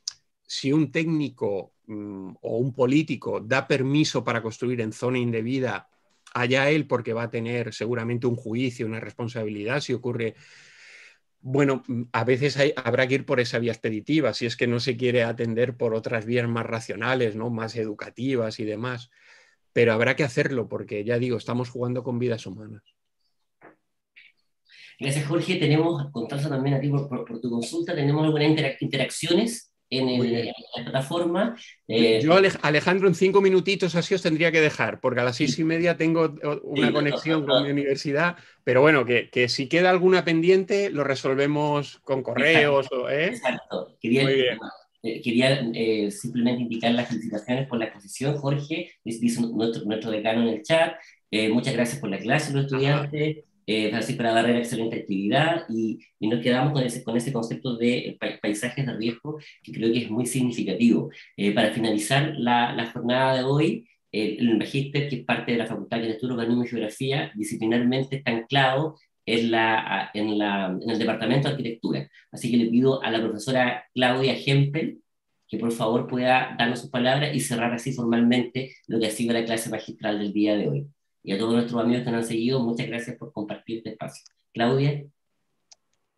si un técnico mm, o un político da permiso para construir en zona indebida allá él porque va a tener seguramente un juicio, una responsabilidad si ocurre. Bueno, mm, a veces habrá que ir por esa vía expeditiva, si es que no se quiere atender por otras vías más racionales, ¿no? más educativas y demás. Pero habrá que hacerlo porque, ya digo, estamos jugando con vidas humanas. Gracias, Jorge. Tenemos, Constanza, también a ti por, tu consulta. Tenemos algunas interacciones en, la plataforma. Yo, eh, Alejandro, en cinco minutitos así os tendría que dejar, porque a las seis y media tengo una conexión con mi universidad, pero bueno, que, si queda alguna pendiente lo resolvemos con correos. ¿eh? Exacto, Quería, eh, simplemente indicar las felicitaciones por la exposición, Jorge, dice nuestro, nuestro decano en el chat. muchas gracias por la clase, los estudiantes eh, darle para excelente actividad, y, y, nos quedamos con ese, con ese concepto de paisajes de riesgo, que creo que es muy significativo. Eh, para finalizar la, la, jornada de hoy, eh, el, magíster, que es parte de la Facultad de Arquitectura, Urbanismo y Geografía, disciplinarmente está anclado en, la, en, la, en el Departamento de Arquitectura. Así que le pido a la profesora Claudia Hempel que por favor pueda darnos sus palabras y cerrar así formalmente lo que ha sido la clase magistral del día de hoy y a todos nuestros amigos que nos han seguido, muchas gracias por compartir este espacio. Claudia.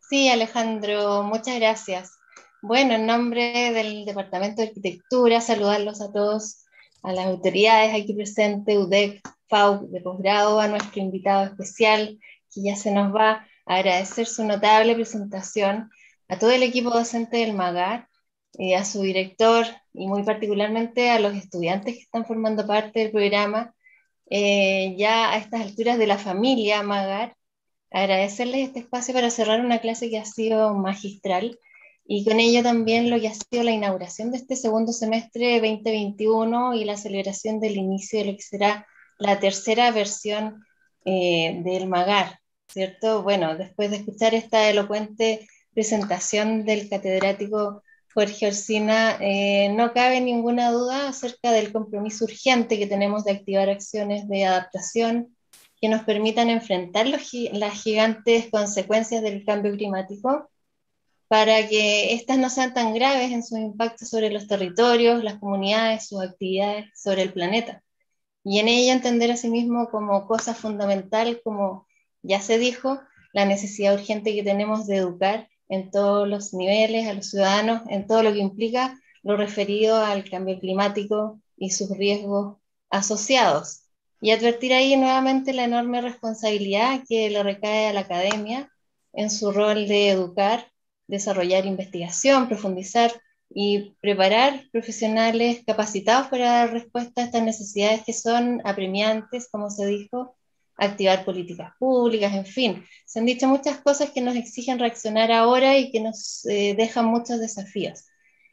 Sí, Alejandro, muchas gracias. Bueno, en nombre del Departamento de Arquitectura, saludarlos a todos, a las autoridades aquí presentes, UDEC, FAU de posgrado, a nuestro invitado especial, que ya se nos va, a agradecer su notable presentación, a todo el equipo docente del MAGAR, y eh, a su director y muy particularmente a los estudiantes que están formando parte del programa eh, ya a estas alturas de la familia Magar, agradecerles este espacio para cerrar una clase que ha sido magistral y con ello también lo que ha sido la inauguración de este segundo semestre 2021 y la celebración del inicio de lo que será la tercera versión eh, del Magar, ¿cierto? Bueno, después de escuchar esta elocuente presentación del catedrático Jorge Orsina, eh, no cabe ninguna duda acerca del compromiso urgente que tenemos de activar acciones de adaptación que nos permitan enfrentar las gigantes consecuencias del cambio climático para que éstas no sean tan graves en su impacto sobre los territorios, las comunidades, sus actividades, sobre el planeta. Y en ello entender a sí mismo como cosa fundamental, como ya se dijo, la necesidad urgente que tenemos de educar en todos los niveles, a los ciudadanos, en todo lo que implica lo referido al cambio climático y sus riesgos asociados. Y advertir ahí nuevamente la enorme responsabilidad que le recae a la academia en su rol de educar, desarrollar investigación, profundizar y preparar profesionales capacitados para dar respuesta a estas necesidades que son apremiantes, como se dijo, activar políticas públicas, en fin. Se han dicho muchas cosas que nos exigen reaccionar ahora y que nos eh, dejan muchos desafíos.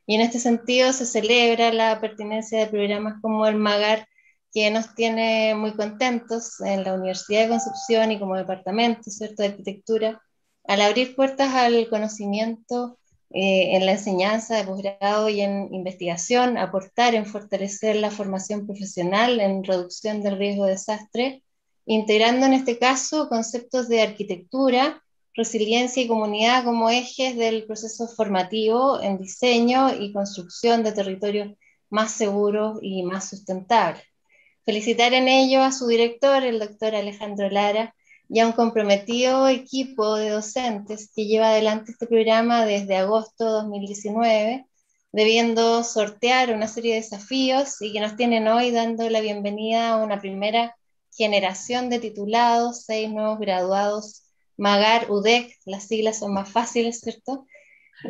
Y en este sentido se celebra la pertinencia de programas como el MAGAR, que nos tiene muy contentos en la Universidad de Concepción y como departamento de arquitectura, al abrir puertas al conocimiento eh, en la enseñanza de posgrado y en investigación, aportar en fortalecer la formación profesional, en reducción del riesgo de desastre integrando en este caso conceptos de arquitectura, resiliencia y comunidad como ejes del proceso formativo en diseño y construcción de territorios más seguros y más sustentables. Felicitar en ello a su director, el doctor Alejandro Lara, y a un comprometido equipo de docentes que lleva adelante este programa desde agosto de 2019, debiendo sortear una serie de desafíos y que nos tienen hoy dando la bienvenida a una primera generación de titulados, seis nuevos graduados, Magar, UDEC, las siglas son más fáciles, ¿cierto?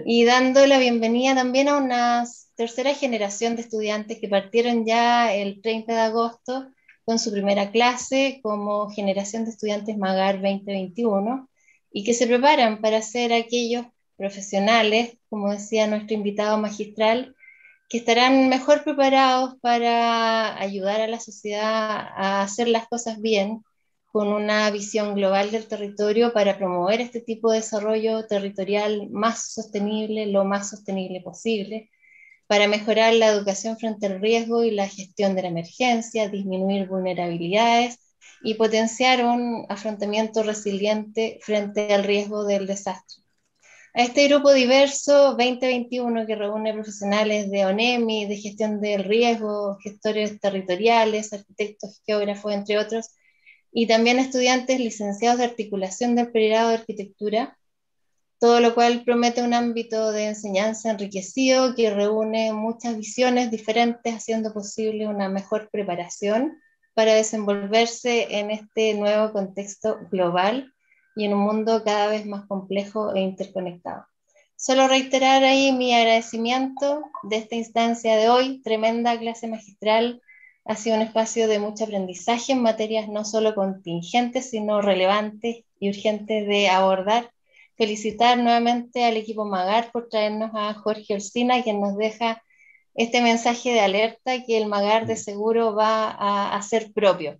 Y dando la bienvenida también a una tercera generación de estudiantes que partieron ya el 30 de agosto con su primera clase como generación de estudiantes Magar 2021 y que se preparan para ser aquellos profesionales, como decía nuestro invitado magistral, que estarán mejor preparados para ayudar a la sociedad a hacer las cosas bien con una visión global del territorio para promover este tipo de desarrollo territorial más sostenible, lo más sostenible posible, para mejorar la educación frente al riesgo y la gestión de la emergencia, disminuir vulnerabilidades y potenciar un afrontamiento resiliente frente al riesgo del desastre este grupo diverso 2021 que reúne profesionales de ONEMI, de gestión del riesgo, gestores territoriales, arquitectos, geógrafos, entre otros, y también estudiantes licenciados de articulación del pregrado de arquitectura, todo lo cual promete un ámbito de enseñanza enriquecido que reúne muchas visiones diferentes, haciendo posible una mejor preparación para desenvolverse en este nuevo contexto global y en un mundo cada vez más complejo e interconectado. Solo reiterar ahí mi agradecimiento de esta instancia de hoy, tremenda clase magistral. Ha sido un espacio de mucho aprendizaje en materias no solo contingentes, sino relevantes y urgentes de abordar. Felicitar nuevamente al equipo Magar por traernos a Jorge Orsina, quien nos deja este mensaje de alerta que el Magar de seguro va a hacer propio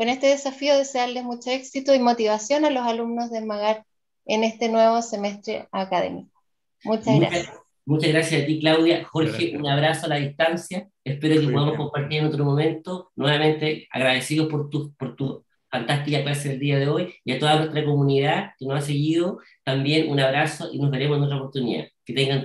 con este desafío desearles mucho éxito y motivación a los alumnos de Magar en este nuevo semestre académico. Muchas, gracias. Muchas gracias a ti, Claudia. Jorge, un abrazo a la distancia. Espero que podamos compartir en otro momento. Nuevamente, agradecido por tu, por tu fantástica clase el día de hoy y a toda nuestra comunidad que nos ha seguido. También un abrazo y nos veremos en otra oportunidad. Que tengan